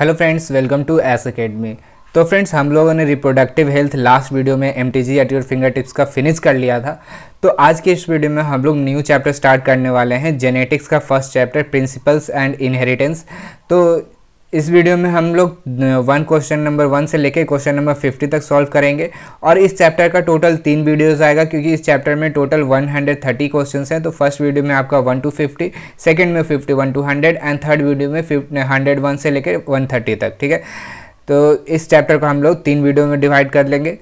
Hello friends welcome to S academy तो friends हम लोगों ने रिप्रोडक्टिव हेल्थ लास्ट वीडियो में M T G at your fingertips का फिनिश कर लिया था तो आज के इस वीडियो में हम लोग न्यू चैप्टर स्टार्ट करने वाले हैं जेनेटिक्स का first chapter principles and inheritance तो इस वीडियो में हम लोग वन क्वेश्चन नंबर वन से लेकर क्वेश्चन नंबर फिफ्टी तक सॉल्व करेंगे और इस चैप्टर का टोटल तीन वीडियोस आएगा क्योंकि इस चैप्टर में total one hundred thirty question हैं तो फर्स्ट वीडियो में आपका वन टू फिफ्टी सेकेंड में fifty one to hundred and third video में हंड्रेड वन से लेकर वन थर्टी तक ठीक है तो इस चैप्टर को हम लोग तीन वीडियो में डिवाइड कर लेंगे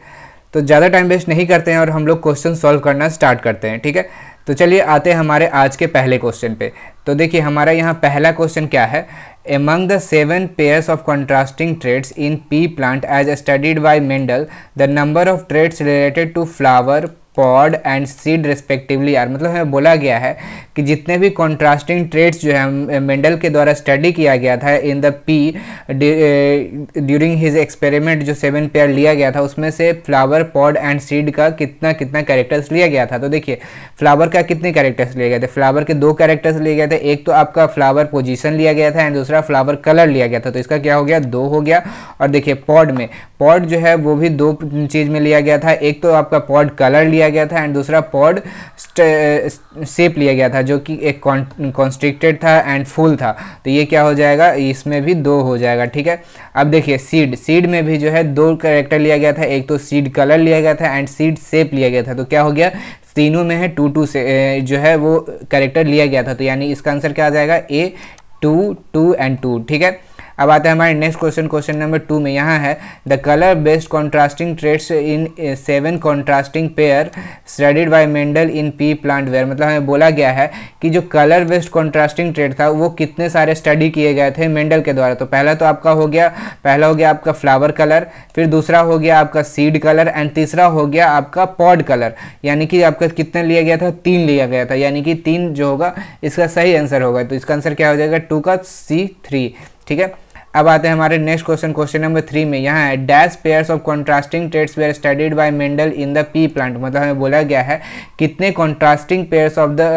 तो ज़्यादा टाइम वेस्ट नहीं करते हैं और हम लोग क्वेश्चन सॉल्व करना स्टार्ट करते हैं ठीक है तो चलिए आते हैं हमारे आज के पहले क्वेश्चन पे तो देखिए हमारा यहाँ पहला क्वेश्चन क्या है Among the seven pairs of contrasting traits in pea plant as studied by Mendel, the number of traits related to flower, pod and seed respectively are मतलब हमें बोला गया है कि जितने भी कॉन्ट्रास्टिंग ट्रेड्स जो है मेंडल के द्वारा स्टडी किया गया था in the pea during his experiment जो सेवन पेयर लिया गया था उसमें से फ्लावर पॉड एंड सीड का कितना कितना कैरेक्टर्स लिया गया था तो देखिए फ्लावर का कितने कैरेक्टर्स लिए गए थे फ्लावर के दो कैरेक्टर्स लिए गए थे एक तो आपका फ्लावर पोजीशन लिया गया था एंड दूसरा फ्लावर कलर लिया गया था तो इसका क्या हो गया दो हो गया और देखिए पॉड में पॉड जो है वो भी दो चीज़ में लिया गया था एक तो आपका पॉड कलर लिया लिया गया था एंड दूसरा पॉड सेप लिया गया था जो कि एक कॉन्स्ट्रिक्टेड था एंड फुल था तो ये क्या हो जाएगा इसमें भी दो हो जाएगा ठीक है अब देखिए सीड सीड में भी जो है दो करेक्टर लिया गया था एक तो सीड कलर लिया गया था एंड सीड सेप लिया गया था तो क्या हो गया तीनों में है टू टू से जो है वो करेक्टर लिया गया था तो यानी इसका आंसर क्या आ जाएगा A two two and two ठीक है अब आता है हमारे next question question number two में यहाँ है the colour based contrasting traits in seven contrasting pair studied by Mendel in pea plant where मतलब हमें बोला गया है कि जो कलर बेस्ड कॉन्ट्रास्टिंग ट्रेड था वो कितने सारे स्टडी किए गए थे मेंडल के द्वारा तो पहला तो आपका हो गया पहला हो गया आपका फ्लावर कलर फिर दूसरा हो गया आपका सीड कलर एंड तीसरा हो गया आपका पॉड कलर यानी कि आपका कितना लिया गया था तीन लिया गया था यानी कि तीन जो होगा इसका सही आंसर होगा तो इसका आंसर क्या हो जाएगा टू का सी थ्री ठीक है अब आते हैं हमारे next question question number three में यहाँ है dash pair of contrasting traits were studied by Mendel in the pea plant मतलब हमें बोला गया है कितने contrasting pairs of the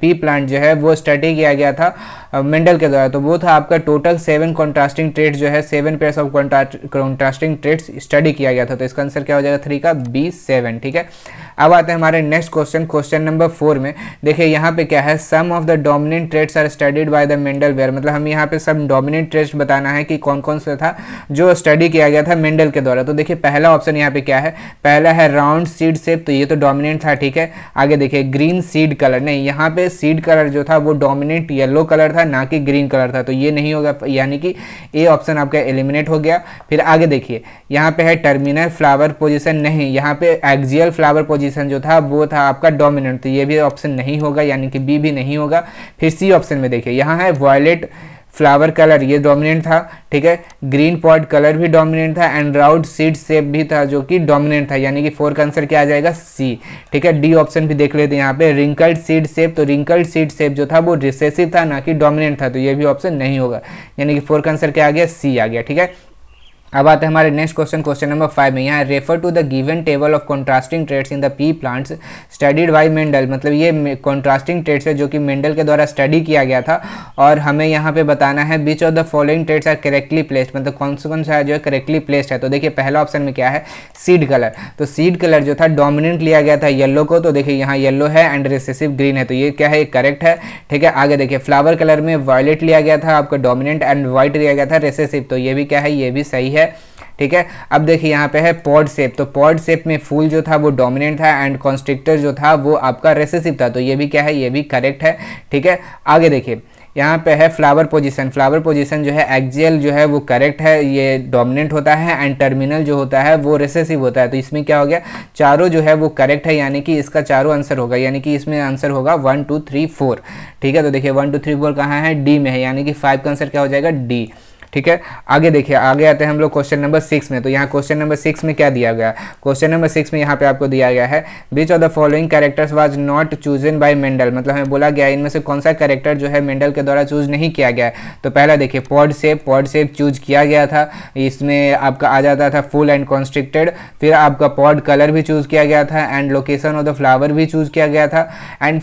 pea plant जो है वो स्टडी किया गया था मेंडल के द्वारा तो वो था आपका टोटल सेवन कॉन्ट्रास्टिंग ट्रेड जो है seven pairs of contrasting traits study किया गया था तो इसका आंसर क्या हो जाएगा थ्री का बी सेवन ठीक है अब आते हैं हमारे next question question number four में देखिए यहाँ पे क्या है some of the dominant traits are studied by the Mendel were मतलब हम यहाँ पे सब डोमिनेंट ट्रेड्स बताना है कि कौन कौन सा था जो स्टडी किया गया था मेंडल के द्वारा तो देखिए पहला ऑप्शन यहाँ पे क्या है पहला है राउंड सीड सेप तो ये तो डोमिनेंट था ठीक है आगे देखिए ग्रीन सीड कलर नहीं यहाँ पे सीड कलर जो था वो डोमिनेंट येलो कलर था ना कि ग्रीन कलर था तो ये नहीं होगा यानी कि ए ऑप्शन आपका एलिमिनेट हो गया फिर आगे देखिए यहाँ पे है टर्मिनल फ्लावर पोजिशन नहीं यहाँ पे एक्जियल फ्लावर पोजिशन जो था वो था आपका डोमिनेंट तो ये भी ऑप्शन नहीं होगा यानी कि बी भी नहीं होगा फिर सी ऑप्शन में देखिए यहाँ है वॉयलेट फ्लावर कलर ये डोमिनेंट था ठीक है ग्रीन पॉड कलर भी डोमिनेंट था एंड राउंड सीड सेप भी था जो कि डोमिनेंट था यानी कि फोर का आंसर क्या आ जाएगा सी ठीक है डी ऑप्शन भी देख लेते हैं यहाँ पे रिंकल्ड सीड सेप तो रिंकल्ड सीड सेप जो था वो रिसेसिव था ना कि डोमिनेंट था तो ये भी ऑप्शन नहीं होगा यानी कि फोर का आंसर क्या आ गया सी आ गया ठीक है अब आते हैं हमारे next question question number five में यहाँ refer to the given table of contrasting traits in the pea plants studied by Mendel मतलब ये कॉन्ट्रास्टिंग ट्रेड्स है जो कि मेंडल के द्वारा स्टडी किया गया था और हमें यहाँ पे बताना है which of the following traits are correctly placed मतलब कौन सा कौन सा जो है करेक्टली प्लेस्ड है तो देखिए पहला ऑप्शन में क्या है सीड कलर तो सीड कलर जो था डोमिनेंट लिया गया था येल्लो को तो देखिए यहाँ येल्लो है एंड रेसेसिव ग्रीन है तो ये क्या है करेक्ट है ठीक है आगे देखिए फ्लावर कलर में वायलेट लिया गया था आपका डोमिनेंट एंड व्हाइट लिया गया था रेसेसिव तो ये भी क्या है ये भी सही है है ठीक है अब देखिए यहाँ पे है पॉड सेप तो पॉड सेप में फूल जो था वो डोमिनेंट था एंड कॉन्स्ट्रिक्टर जो था वो आपका रेसेसिव था तो ये भी क्या है ये भी करेक्ट है ठीक है आगे देखिए यहाँ पे है फ्लावर पोजीशन फ्लावर पोजीशन जो है एक्जियल जो है वो करेक्ट है ये डोमिनेंट होता है एंड टर्मिनल जो होता है वो रेसेसिव होता है तो इसमें क्या हो गया चारों जो है वो करेक्ट है यानी कि इसका चारों आंसर होगा यानी कि इसमें आंसर होगा वन टू थ्री फोर ठीक है तो देखिए वन टू थ्री फोर कहाँ है डी में है यानी कि फाइव का आंसर क्या हो जाएगा डी ठीक है आगे देखिए आगे आते हैं हम लोग क्वेश्चन नंबर सिक्स में तो यहाँ क्वेश्चन नंबर सिक्स में क्या दिया गया क्वेश्चन नंबर सिक्स में यहाँ पे आपको दिया गया है which of the following characters was not chosen by Mendel मतलब हमें बोला गया इनमें से कौन सा कैरेक्टर जो है मेंडल के द्वारा चूज नहीं किया गया तो पहला देखिए pod shape pod shape choose किया गया था इसमें आपका आ जाता था फुल एंड कॉन्स्ट्रिक्टेड फिर आपका पॉड कलर भी चूज किया गया था and location of the flower भी चूज किया गया था and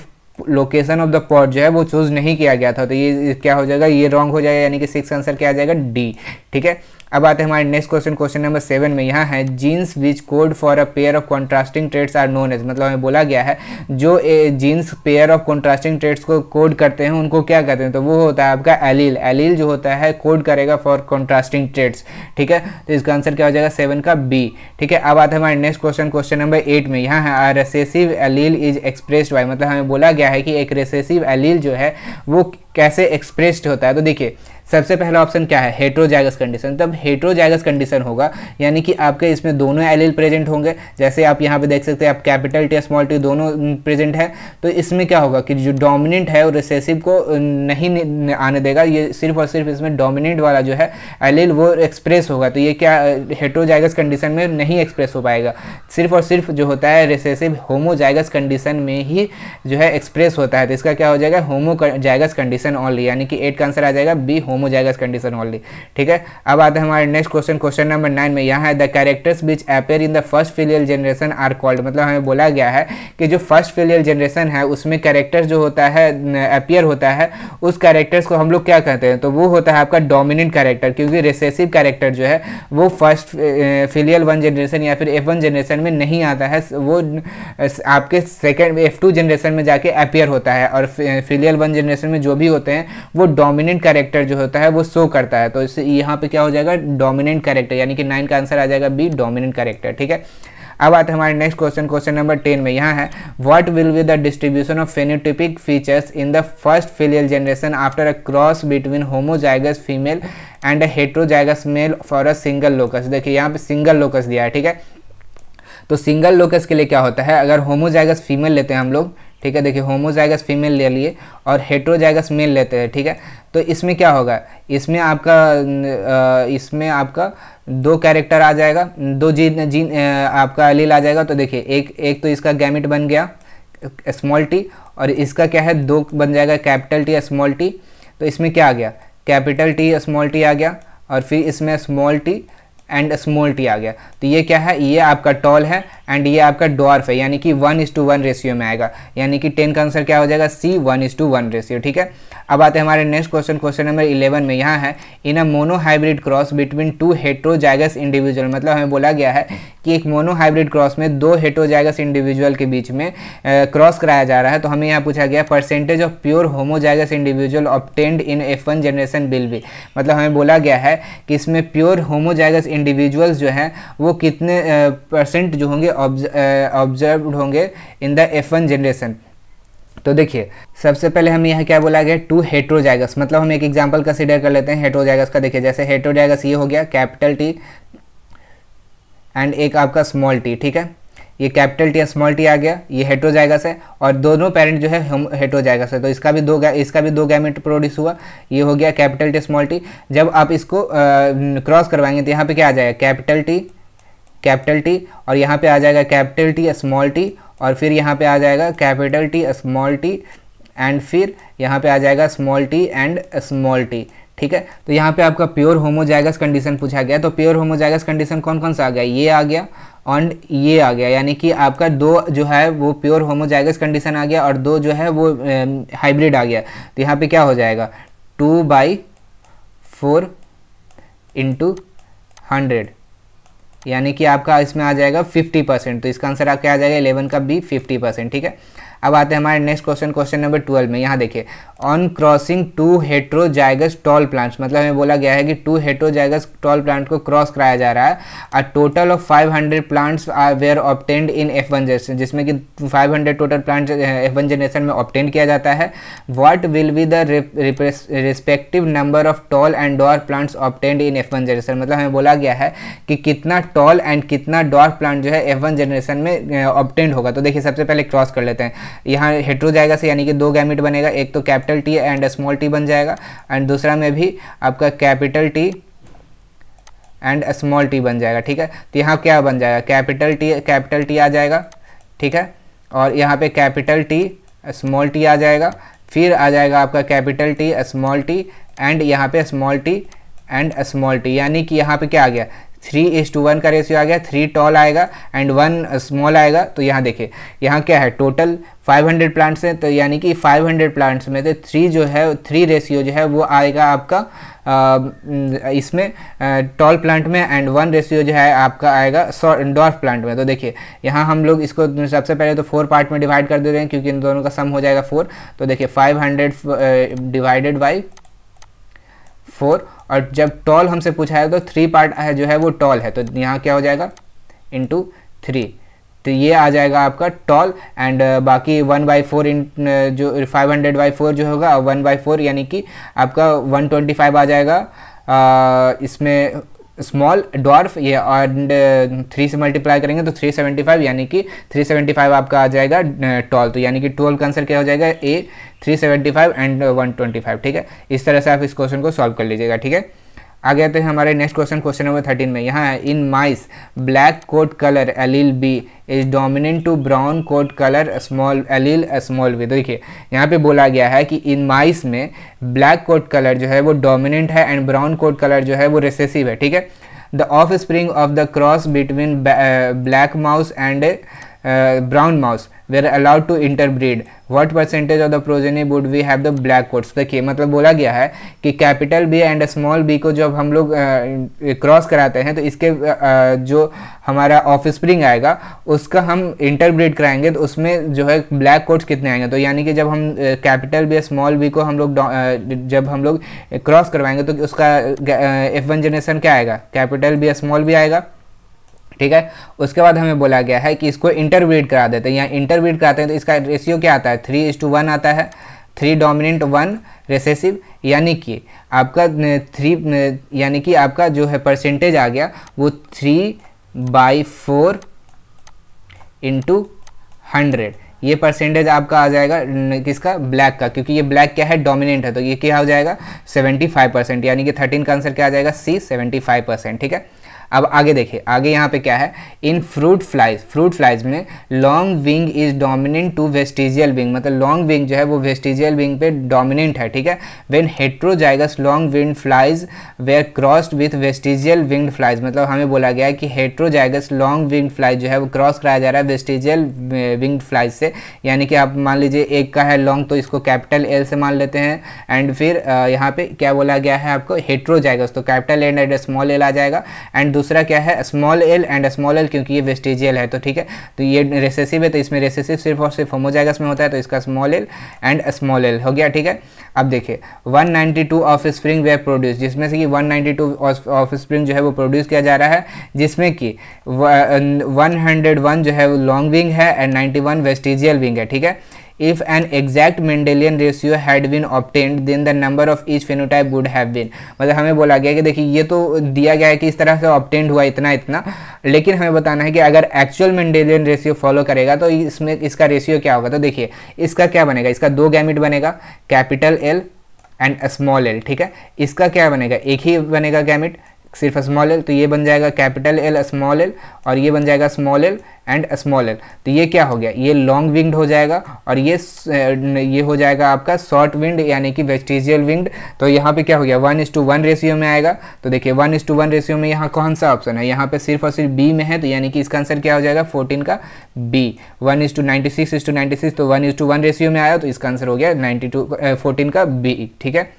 location of the pod जो है वो चूज नहीं किया गया था तो ये क्या हो जाएगा ये रॉन्ग हो जाएगा यानी कि सिक्स आंसर क्या आ जाएगा डी ठीक है अब आते हैं हमारे next question question number seven में यहाँ है genes which code for a pair of contrasting traits are known as मतलब हमें बोला गया है जो genes pair of contrasting traits को कोड करते हैं उनको क्या कहते हैं तो वो होता है आपका एलील एलील जो होता है कोड करेगा फॉर कॉन्ट्रास्टिंग ट्रेड्स ठीक है तो इसका आंसर क्या हो जाएगा सेवन का बी ठीक है अब आते हैं हमारे next question question number eight में यहाँ है recessive allele is expressed by मतलब हमें बोला गया है कि एक रेसेसिव एलील जो है वो कैसे एक्सप्रेस्ड होता है तो देखिए सबसे पहला ऑप्शन क्या है हेट्रोजाइगस कंडीशन तब हेट्रोजाइगस कंडीशन होगा यानी कि आपके इसमें दोनों एलिल प्रेजेंट होंगे जैसे आप यहाँ पे देख सकते हैं आप कैपिटल टी स्मॉल टी दोनों प्रेजेंट है तो इसमें क्या होगा कि जो डोमिनेंट है वो रिसेसिव को नहीं आने देगा ये सिर्फ और सिर्फ इसमें डोमिनेंट वाला जो है एलिल वो एक्सप्रेस होगा तो ये क्या हेट्रोजाइगस कंडीशन में नहीं एक्सप्रेस हो पाएगा सिर्फ और सिर्फ जो होता है रिसेसिव होमोजाइगस कंडीशन में ही जो है एक्सप्रेस होता है तो इसका क्या हो जाएगा होमोजाइगस कंडीशन ऑनली यानी कि एट का आंसर आ जाएगा बी होम हो जाएगा इस कंडीशन ऑनली ठीक है अब आते हैं हमारे next question question number nine में यहाँ है the characters which appear in the first filial generation are called मतलब हमें बोला गया है कि जो फर्स्ट फिलियल जनरेशन है उसमें कैरेक्टर जो होता है अपेयर होता है उस कैरेक्टर्स को हम लोग क्या कहते हैं तो वो होता है आपका डोमिनेंट कैरेक्टर क्योंकि रिसेसिव कैरेक्टर जो है वो फर्स्ट फिलियल वन जनरेशन या फिर एफ वन जनरेशन में नहीं आता है वो आपके सेकेंड एफ टू जनरेशन में जाके अपेयर होता है और फिलियल वन जनरेशन में जो भी होते हैं वो डोमिनेंट कैरेक्टर जो होता है वो शो करता है तो इससे यहाँ पे क्या हो जाएगा डोमिनेंट करेक्टर यानी कि नाइन का आंसर आ जाएगा बी डोमिनेंट करेक्टर ठीक है अब आते हैं हमारे next question question number ten में यहाँ है what will be the distribution of phenotypic features in the first filial generation after a cross between homozygous female and a heterozygous male for a single locus देखिए यहाँ पे single locus दिया है ठीक है तो सिंगल लोकस के लिए क्या होता है अगर होमोजाइगस फीमेल लेते हैं हम लोग ठीक है देखिए होमोजाइगस फीमेल ले लिए और हेट्रोजाइगस मेल लेते हैं ठीक है तो इसमें क्या होगा इसमें आपका इसमें आपका दो कैरेक्टर आ जाएगा दो जीन जीन आपका अलील आ जाएगा तो देखिए एक एक तो इसका गैमिट बन गया स्मॉल टी और इसका क्या है दो बन जाएगा कैपिटल टी स्मॉल टी तो इसमें क्या आ गया कैपिटल टी स्मॉल टी आ गया और फिर इसमें small T and small T आ गया तो ये क्या है ये आपका टॉल है एंड ये आपका डॉर्फ है यानी कि one is to one ratio में आएगा यानी कि टेन का आंसर क्या हो जाएगा C one is to one ratio ठीक है अब आते हैं हमारे next question question number eleven में यहाँ है in a monohybrid cross between two heterozygous individual मतलब हमें बोला गया है कि एक मोनोहाइब्रिड क्रॉस में दो हेट्रोजाइगस इंडिविजुअल के बीच में क्रॉस कराया जा रहा है तो हमें यहाँ पूछा गया percentage of pure homozygous individual obtained in F one generation will be मतलब हमें बोला गया है कि इसमें प्योर होमोजाइगस इंडिविजुअल्स जो हैं वो कितने परसेंट जो होंगे ऑब्जर्व होंगे in the F one generation तो देखिए सबसे पहले हम यहाँ क्या बोला गया टू हेट्रोजाइगस मतलब हम एक एग्जाम्पल कंसिडर कर लेते हैं हेट्रोजाइगस का देखिए जैसे हेट्रोजाइगस ये हो गया कैपिटल टी एंड एक आपका स्मॉल टी ठीक है ये कैपिटल टी स्मॉल टी आ गया ये हेट्रोजाइगस है और दोनों पेरेंट जो है हम हेट्रोजाइगस है तो इसका भी दो इसका भी दो गैमेट प्रोड्यूस हुआ ये हो गया कैपिटल टी स्मॉल टी जब आप इसको क्रॉस करवाएंगे तो यहाँ पे क्या आ जाएगा कैपिटल टी कैपिटल टी और यहाँ पे आ जाएगा कैपिटल टी स्मॉल टी और फिर यहाँ पे आ जाएगा capital T small T and फिर यहाँ पे आ जाएगा small T and small T ठीक है तो यहाँ पे आपका प्योर होमोजाइगस कंडीशन पूछा गया तो प्योर होमोजाइगस कंडीशन कौन कौन सा आ गया ये आ गया एंड ये आ गया यानी कि आपका दो जो है वो प्योर होमोजाइगस कंडीशन आ गया और दो जो है वो हाइब्रिड आ गया तो यहाँ पे क्या हो जाएगा two by four into hundred यानी कि आपका इसमें आ जाएगा 50 परसेंट तो इसका आंसर आपका आ जाएगा 11 का बी 50 परसेंट ठीक है अब आते हैं हमारे next question question number twelve में यहाँ देखिए on crossing two heterozygous tall plants मतलब हमें बोला गया है कि टू हेट्रोजाइगस टॉल प्लांट को क्रॉस कराया जा रहा है a total of 500 plants are were obtained in F one generation जिसमें कि 500 total plant F one generation में ऑप्टेंड किया जाता है what will be the respective number of tall and dwarf plants ऑप्टेंड in F one generation मतलब हमें बोला गया है कि कितना टॉल एंड कितना डॉर प्लांट जो है एफ वन जनरेशन में ऑप्टेंड eh, होगा तो देखिए सबसे पहले क्रॉस कर लेते हैं यहाँ हेट्रोजाइगस यानी कि दो गैमिट बनेगा एक तो capital T and small T बन जाएगा एंड दूसरा में भी आपका capital T and small T बन जाएगा ठीक है तो यहाँ क्या बन जाएगा कैपिटल टी कैपिटल टी आ जाएगा ठीक है और यहाँ पे कैपिटल टी स्मॉल टी आ जाएगा फिर आ जाएगा आपका capital T small T and यहाँ पे small T and small T यानी कि यहाँ पे क्या आ गया थ्री इज टू वन का रेशियो आ गया थ्री टॉल आएगा एंड वन स्मॉल आएगा तो यहाँ देखिए यहाँ क्या है टोटल 500 प्लांट्स हैं तो यानी कि 500 प्लांट्स में से थ्री जो है थ्री रेशियो जो है वो आएगा आपका इसमें टॉल प्लांट में एंड वन रेशियो जो है आपका आएगा डॉर्फ प्लांट में तो देखिए यहाँ हम लोग इसको सबसे पहले तो फोर पार्ट में डिवाइड कर दे रहे हैं क्योंकि इन दोनों का सम हो जाएगा फोर तो देखिए फाइव डिवाइडेड बाई फोर और जब टॉल हमसे पूछा है तो थ्री पार्ट है जो है वो टॉल है तो यहाँ क्या हो जाएगा इंटू थ्री तो ये आ जाएगा आपका टॉल एंड uh, बाकी वन बाई फोर इन जो फाइव हंड्रेड बाई फोर जो होगा वन बाई फोर यानी कि आपका वन ट्वेंटी फाइव आ जाएगा आ, uh, इसमें स्मॉल डॉर्फ ये एंड थ्री uh, से मल्टीप्लाई करेंगे तो 375 यानी कि 375 आपका आ जाएगा टॉल uh, तो यानी कि 12 का आंसर क्या हो जाएगा ए 375 एंड 125 ठीक है इस तरह से आप इस क्वेश्चन को सॉल्व कर लीजिएगा ठीक है आ गया तो हमारे next question question number thirteen में यहाँ है in mice black coat colour allele B is dominant to brown coat colour small allele small B देखिए यहाँ पे बोला गया है कि इन माइस में ब्लैक कोट कलर जो है वो डोमिनेंट है एंड ब्राउन कोट कलर जो है वो रिसेसिव है ठीक है the offspring of the cross between black mouse and brown mouse they are allowed to interbreed what percentage of the progeny would we have the black coats देखिए मतलब बोला गया है कि capital B and small B को जब हम लोग क्रॉस कराते हैं तो इसके आ, जो हमारा ऑफ स्प्रिंग आएगा उसका हम इंटरब्रिड कराएंगे तो उसमें जो है ब्लैक कोट्स कितने आएंगे तो यानी कि जब हम कैपिटल बी स्मॉल बी को हम लोग जब हम लोग क्रॉस करवाएंगे तो उसका एफ वन जनरेशन क्या आएगा कैपिटल बी स्मॉल बी आएगा ठीक है उसके बाद हमें बोला गया है कि इसको इंटरब्रीड करा देते हैं यहाँ इंटरब्रीड कराते हैं तो इसका रेशियो क्या आता है थ्री इज टू वन आता है थ्री डोमिनेंट वन रेसेसिव यानी कि आपका थ्री यानी कि आपका जो है परसेंटेज आ गया वो three by four into hundred ये परसेंटेज आपका आ जाएगा किसका ब्लैक का क्योंकि ये ब्लैक क्या है डोमिनेंट है तो ये क्या हो जाएगा सेवेंटी फाइव परसेंट यानी कि थर्टीन का आंसर क्या आ जाएगा सी सेवेंटी फाइव परसेंट ठीक है अब आगे देखिए आगे यहाँ पे क्या है in fruit flies fruit flies में long wing is dominant to vestigial wing मतलब लॉन्ग विंग जो है वो वेस्टिजियल विंग पे डोमिनेंट है ठीक है when heterozygous long wing flies were crossed with vestigial winged flies मतलब हमें बोला गया है कि हेट्रोजाइगस लॉन्ग विंग फ्लाइज जो है वो क्रॉस कराया जा रहा है वेस्टिजियल विंग्ड फ्लाइज से यानी कि आप मान लीजिए एक का है लॉन्ग तो इसको कैपिटल एल से मान लेते हैं एंड फिर यहाँ पे क्या बोला गया है आपको हेट्रोजाइगस तो कैपिटल एंड एड स्मॉल एल आ जाएगा एंड दूसरा क्या है small L and small L क्योंकि ये वेस्टेजियल है तो ठीक है तो ये रेसेसिव है तो इसमें रेसेसिव सिर्फ और सिर्फ होमोजाइगस में होता है तो इसका small L and small L हो गया ठीक है अब देखिए 192 ऑफ स्प्रिंग वेव प्रोड्यूस जिसमें से कि 192 ऑफ स्प्रिंग जो है वो प्रोड्यूस किया जा रहा है जिसमें कि 101 uh, जो है वो लॉन्ग विंग है एंड 91 वेस्टिजियल विंग है ठीक है if an exact Mendelian ratio had been obtained then the number of each phenotype would have been. मतलब हमें बोला गया कि देखिए ये तो दिया गया है कि इस तरह से ऑप्टेंड हुआ इतना इतना लेकिन हमें बताना है कि अगर एक्चुअल मेंडेलियन रेशियो फॉलो करेगा तो इसमें इसका रेशियो क्या होगा तो देखिए इसका क्या बनेगा इसका दो गैमिट बनेगा capital L and small L ठीक है इसका क्या बनेगा एक ही बनेगा गैमिट सिर्फ स्मॉल एल तो ये बन जाएगा कैपिटल एल स्मॉल एल और ये बन जाएगा small L and small L तो ये क्या हो गया ये लॉन्ग विंग्ड हो जाएगा और ये ये हो जाएगा आपका शॉर्ट विंड यानी कि वेस्टिजियल विंग्ड तो यहाँ पे क्या हो गया one is to one ratio में आएगा तो देखिए one is to one ratio में यहाँ कौन सा ऑप्शन है यहाँ पे सिर्फ और सिर्फ बी में है तो यानी कि इसका आंसर क्या हो जाएगा फोर्टीन का B one is to ninety six is to ninety six तो one is to one ratio में आया तो इसका आंसर हो गया नाइन्टी टू फोर्टीन का बी ठीक है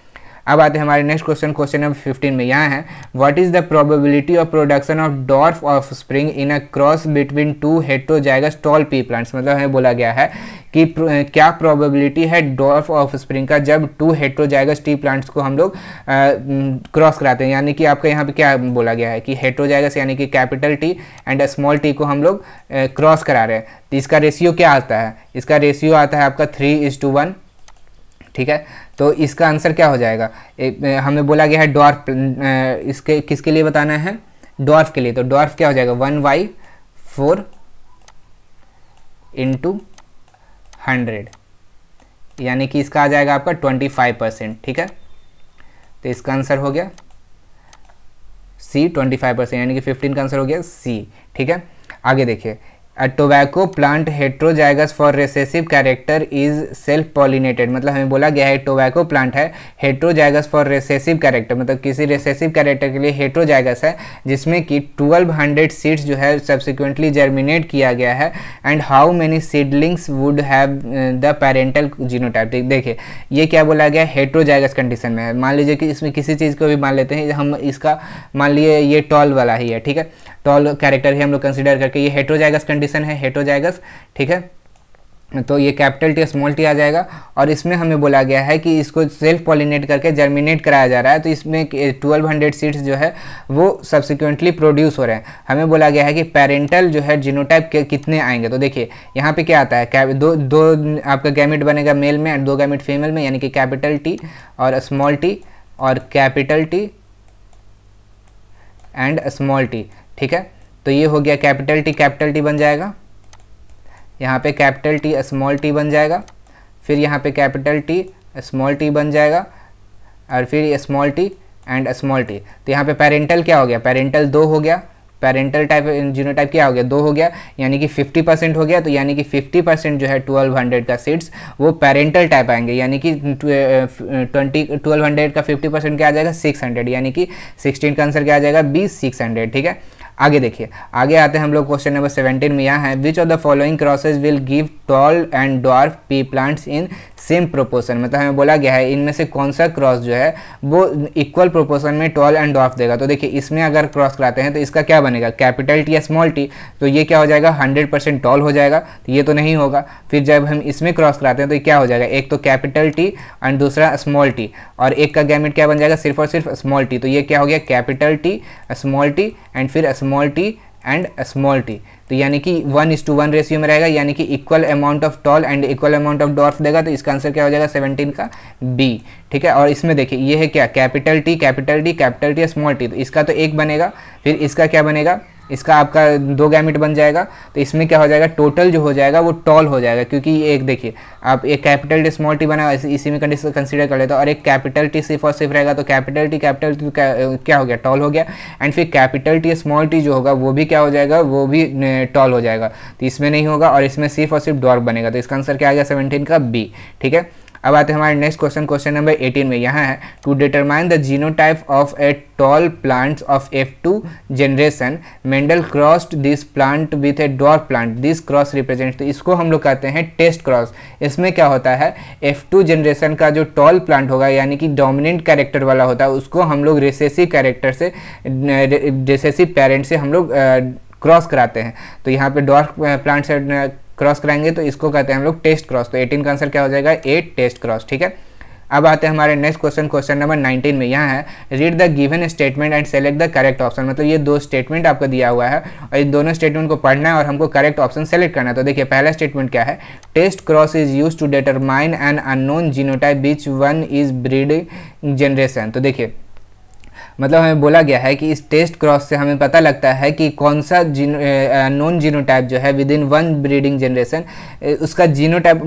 अब आते हैं हमारे next question question number fifteen में यहाँ है what is the probability of production of dwarf offspring in a cross between two heterozygous tall pea plants मतलब हमें बोला गया है कि क्या प्रोबेबिलिटी है डॉर्फ ऑफ स्प्रिंग का जब टू हेट्रोजाइगस टी प्लांट्स को हम लोग क्रॉस कराते हैं यानी कि आपका यहाँ पे क्या बोला गया है कि हेट्रोजाइगस यानी कि capital T and small T को हम लोग क्रॉस करा रहे हैं तो इसका रेशियो क्या आता है इसका रेशियो आता है आपका थ्री इज टू वन ठीक है तो इसका आंसर क्या हो जाएगा ए, हमें बोला गया है डॉर्फ इसके किसके लिए बताना है डॉर्फ के लिए तो डॉर्फ क्या हो जाएगा one by four into hundred यानी कि इसका आ जाएगा आपका ट्वेंटी फाइव परसेंट ठीक है तो इसका आंसर हो गया सी ट्वेंटी फाइव परसेंट यानी कि फिफ्टीन का आंसर हो गया सी ठीक है आगे देखिए a tobacco plant heterozygous for recessive character is self pollinated मतलब हमें बोला गया है टोबैको प्लांट है हेट्रोजाइगस फॉर रेसेसिव कैरेक्टर मतलब किसी रेसेसिव कैरेक्टर के लिए हेट्रोजाइगस है जिसमें कि 1200 सीड्स जो है सब्सिक्वेंटली जर्मिनेट किया गया है and how many seedlings would have the parental genotype देखिए ये क्या बोला गया हेट्रोजाइगस कंडीशन में मान लीजिए कि इसमें किसी चीज़ को भी मान लेते हैं हम इसका मान लीजिए ये टॉल वाला ही है ठीक है टॉल कैरेक्टर ही हम लोग कंसिडर करके ये हेट्रोजाइगस कंडीशन है हेट्रोजाइगस ठीक है तो ये कैपिटल टी स्मॉल टी आ जाएगा और इसमें हमें बोला गया है कि इसको सेल्फ पॉलिनेट करके जर्मिनेट कराया जा रहा है तो इसमें 1200 सीड्स जो है वो सब्सिक्वेंटली प्रोड्यूस हो रहे हैं हमें बोला गया है कि पेरेंटल जो है जीनोटाइप के कितने आएंगे तो देखिए यहाँ पे क्या आता है दो दो आपका गैमिट बनेगा मेल में एंड दो गैमिट फीमेल में यानी कि कैपिटल टी और स्मॉल टी और capital T and small T ठीक है तो ये हो गया कैपिटल टी कैपिटल टी बन जाएगा यहाँ पे कैपिटल टी स्मॉल टी बन जाएगा फिर यहाँ पे कैपिटल टी स्मॉल टी बन जाएगा और फिर small T and small T तो यहाँ पे पेरेंटल क्या हो गया पेरेंटल दो हो गया पेरेंटल टाइप टाइप क्या हो गया दो हो गया यानी कि 50 परसेंट हो गया तो यानी कि 50 परसेंट जो है 1200 का सीड्स वो पेरेंटल टाइप आएंगे यानी कि ट्वेंटी 1200 का 50 परसेंट क्या आ जाएगा 600 यानी कि 16 का आंसर क्या आ जाएगा बी 600 ठीक है आगे देखिए आगे आते हैं हम लोग क्वेश्चन नंबर सेवेंटीन में यहाँ है which of the following crosses will give tall and dwarf pea plants in same proportion मतलब हमें बोला गया है इनमें से कौन सा क्रॉस जो है वो इक्वल प्रोपोर्शन में टॉल एंड डॉर्फ देगा तो देखिए इसमें अगर क्रॉस कराते हैं तो इसका क्या बनेगा कैपिटल टी या स्मॉल टी तो ये क्या हो जाएगा हंड्रेड परसेंट टॉल हो जाएगा तो ये तो नहीं होगा फिर जब हम इसमें क्रॉस कराते हैं तो क्या हो जाएगा एक तो कैपिटल टी एंड दूसरा स्मॉल टी और एक का गैमिट क्या बन जाएगा सिर्फ और सिर्फ स्मॉल टी तो ये क्या हो गया capital T small T and फिर small T and small T तो यानी कि one is to one ratio में रहेगा यानी कि equal amount of tall and equal amount of dwarf देगा तो इसका आंसर क्या हो जाएगा सेवनटीन का बी ठीक है और इसमें देखिए ये है क्या capital T capital T capital T small T तो इसका तो एक बनेगा फिर इसका क्या बनेगा इसका आपका दो गैमिट बन जाएगा तो इसमें क्या हो जाएगा टोटल जो हो जाएगा वो टॉल हो जाएगा क्योंकि एक देखिए आप एक कैपिटल टी स्मॉल टी बना इसी में कंसिडर कर लेते हो और एक कैपिटल टी सिर्फ और सिर्फ रहेगा तो कैपिटल टी कैपिटल टी क्या हो गया टॉल हो गया एंड फिर कैपिटल टी स्मॉल टी जो होगा वो भी क्या हो जाएगा वो भी टॉल हो जाएगा तो इसमें नहीं होगा और इसमें सिर्फ और सिर्फ डॉर्क बनेगा तो इसका आंसर क्या आ गया सेवनटीन का बी ठीक है अब आते हैं हमारे नेक्स्ट क्वेश्चन क्वेश्चन नंबर 18 में यहाँ है to determine the genotype of a tall plants of F two generation Mendel crossed this plant with a dwarf plant this cross represent तो इसको हम लोग कहते हैं टेस्ट क्रॉस इसमें क्या होता है एफ टू जनरेशन का जो टॉल प्लांट होगा यानी कि डोमिनेंट कैरेक्टर वाला होता है उसको हम लोग रेसेसिव कैरेक्टर से रेसेसिव पेरेंट से हम लोग क्रॉस कराते हैं तो यहाँ पे डॉर्क प्लांट क्रॉस कराएंगे तो इसको कहते हैं हम लोग टेस्ट क्रॉस तो एटीन का आंसर क्या हो जाएगा एट टेस्ट क्रॉस ठीक है अब आते हैं हमारे नेक्स्ट क्वेश्चन क्वेश्चन नंबर 19 में यहाँ है read the given statement and select the correct option मतलब ये दो स्टेटमेंट आपको दिया हुआ है और इन दोनों स्टेटमेंट को पढ़ना है और हमको करेक्ट ऑप्शन सेलेक्ट करना है तो देखिए पहला स्टेटमेंट क्या है test cross is use to determine an unknown genotype which one is breed generation तो देखिए मतलब हमें बोला गया है कि इस टेस्ट क्रॉस से हमें पता लगता है कि कौन सा जीनो नॉन जीनोटाइप जो है within one breeding generation उसका जीनोटाइप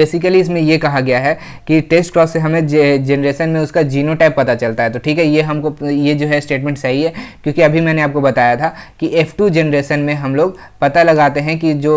बेसिकली इसमें यह कहा गया है कि टेस्ट क्रॉस से हमें जनरेशन में उसका जीनोटाइप पता चलता है तो ठीक है ये हमको ये जो है स्टेटमेंट सही है क्योंकि अभी मैंने आपको बताया था कि एफ जनरेशन में हम लोग पता लगाते हैं कि जो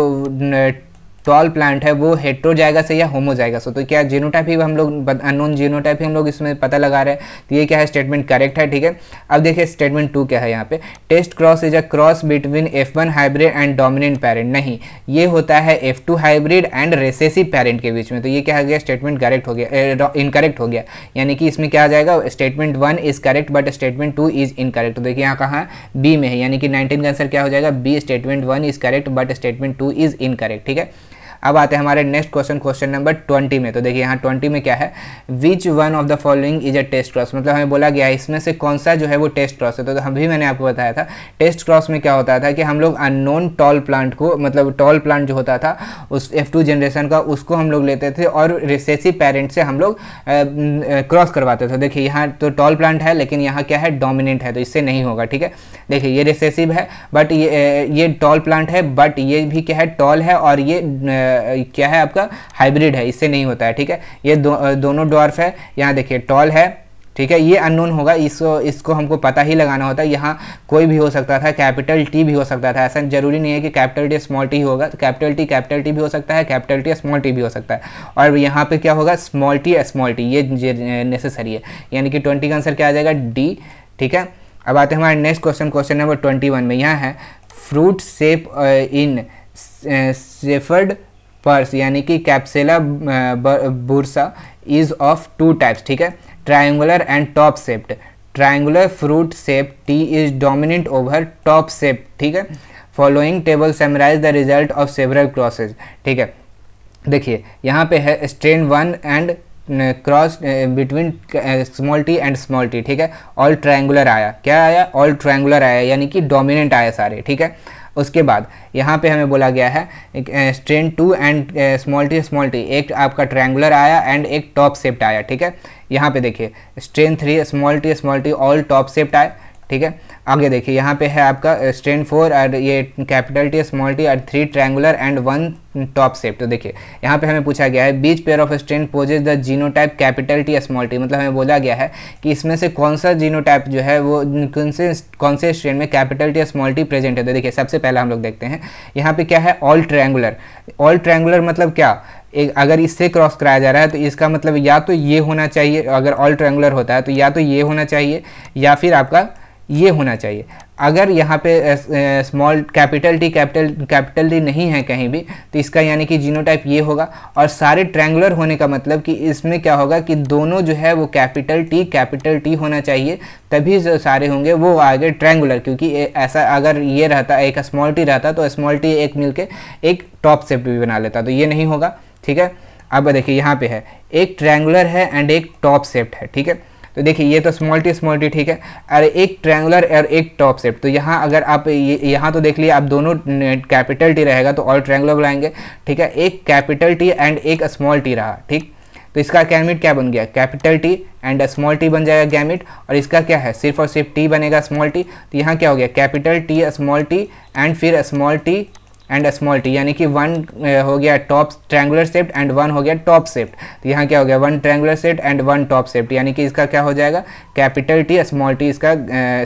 स्टॉल प्लांट है वो हेट्रोजाइगस है या होमोजाइगस हो तो क्या जीनोटाइप ही हम लोग अननोन जीनोटाइप ही हम लोग इसमें पता लगा रहे हैं तो ये क्या है स्टेटमेंट करेक्ट है ठीक है अब देखिए स्टेटमेंट टू क्या है यहाँ पे test cross is a cross between F one hybrid and dominant parent नहीं ये होता है F two hybrid and recessive parent के बीच में तो ये क्या हो गया स्टेटमेंट करेक्ट हो गया इनकरेक्ट हो गया यानी कि इसमें क्या आ जाएगा statement one is correct but statement two is incorrect correct देखिए यहाँ कहाँ बी में है यानी कि नाइनटीन का आंसर क्या हो जाएगा B statement one is correct but statement two is incorrect ठीक है अब आते हैं हमारे next question question number twenty में तो देखिए यहाँ ट्वेंटी में क्या है which one of the following is a test cross मतलब हमें बोला गया है इसमें से कौन सा जो है वो टेस्ट क्रॉस है तो, हम भी मैंने आपको बताया था टेस्ट क्रॉस में क्या होता था कि हम लोग अननोन टॉल प्लांट को मतलब टॉल प्लांट जो होता था उस एफ जनरेशन का उसको हम लोग लेते थे और रिसेसिव पेरेंट से हम लोग क्रॉस करवाते थे देखिए यहाँ तो टॉल प्लांट है लेकिन यहाँ क्या है डोमिनेंट है तो इससे नहीं होगा ठीक है देखिए ये रिसेसिव है बट ये ये टॉल प्लांट है बट ये भी क्या है टॉल है और ये क्या है आपका हाइब्रिड है इससे नहीं होता है ठीक है ये दो, दोनों डॉर्फ है यहाँ देखिए टॉल है ठीक है ये अननोन होगा इसको इसको हमको पता ही लगाना होता है यहाँ कोई भी हो सकता था कैपिटल टी भी हो सकता था ऐसा जरूरी नहीं है कि कैपिटल टी स्मॉल टी होगा तो कैपिटल टी कैपिटल टी भी हो सकता है कैपिटल टी स्मॉल टी भी हो सकता है और यहाँ पे क्या होगा स्मॉल टी स्मॉल टी ये नेसेसरी है यानी कि ट्वेंटी का आंसर क्या आ जाएगा डी ठीक है अब आते हैं हमारे next question question number twenty one में यहाँ है fruit shape in shepherd purse यानी कि Capsella bursa is of two types ठीक है triangular and top shaped triangular fruit shape T is dominant over top shape ठीक है following table summarise the result of several crosses ठीक है देखिए यहाँ पे है strain one and cross between small T and small T ठीक है ऑल ट्राइंगुलर आया क्या आया ऑल ट्राइंगुलर आया यानी कि डोमिनेंट आया सारे ठीक है उसके बाद यहाँ पे हमें बोला गया है strain two and small T small T एक आपका ट्रैंगुलर आया एंड एक टॉप सेप्ट आया ठीक है यहाँ पे देखिए strain three small T small T all top shaped आए ठीक है आगे देखिए यहाँ पे है आपका स्ट्रेन फोर और ये कैपिटल टी स्मॉल टी और three triangular and one top shape तो देखिए यहाँ पे हमें पूछा गया है which pair of strain possess the geno capital T small T मतलब हमें बोला गया है कि इसमें से कौन सा जीनोटाइप जो है वो कौन से कौन से स्ट्रेन में capital T small T present है तो देखिए सबसे पहला हम लोग देखते हैं यहाँ पर क्या है ऑल ट्रैंगुलर ऑल ट्रैंगुलर मतलब क्या एक अगर इससे क्रॉस कराया जा रहा है तो इसका मतलब या तो ये होना चाहिए अगर ऑल ट्रैंगुलर होता है तो या तो ये होना चाहिए या फिर आपका ये होना चाहिए अगर यहाँ पे small capital T capital capital D नहीं है कहीं भी तो इसका यानी कि जीनोटाइप ये होगा और सारे ट्रैंगुलर होने का मतलब कि इसमें क्या होगा कि दोनों जो है वो कैपिटल टी कैपिटल टी होना चाहिए तभी जो सारे होंगे वो आगे ट्रैंगुलर क्योंकि ऐसा अगर ये रहता एक स्मॉल टी रहता तो स्मॉल टी एक मिल एक टॉप सेप भी बना लेता तो ये नहीं होगा ठीक है अब देखिए यहाँ पर है एक ट्रैंगुलर है एंड एक टॉप सेप्ट है ठीक है तो देखिए ये तो स्मॉल टी स्मॉल टी ठीक है और एक ट्रैंगुलर और एक टॉप सेप तो यहाँ अगर आप यहाँ तो देख लिए आप दोनों कैपिटल टी रहेगा तो ऑल ट्रैंगुलर बनाएंगे ठीक है एक कैपिटल टी एंड एक स्मॉल टी रहा ठीक तो इसका गैमिट क्या बन गया capital T and small T बन जाएगा गैमिट और इसका क्या है सिर्फ और सिर्फ टी बनेगा स्मॉल टी तो यहाँ क्या हो गया capital T small T and फिर small T and small T यानी कि वन हो गया top triangular shaped and one हो गया टॉप सेप्ट तो यहाँ क्या हो गया one triangular shaped and one top shaped यानी कि इसका क्या हो जाएगा कैपिटल टी स्मॉल टी इसका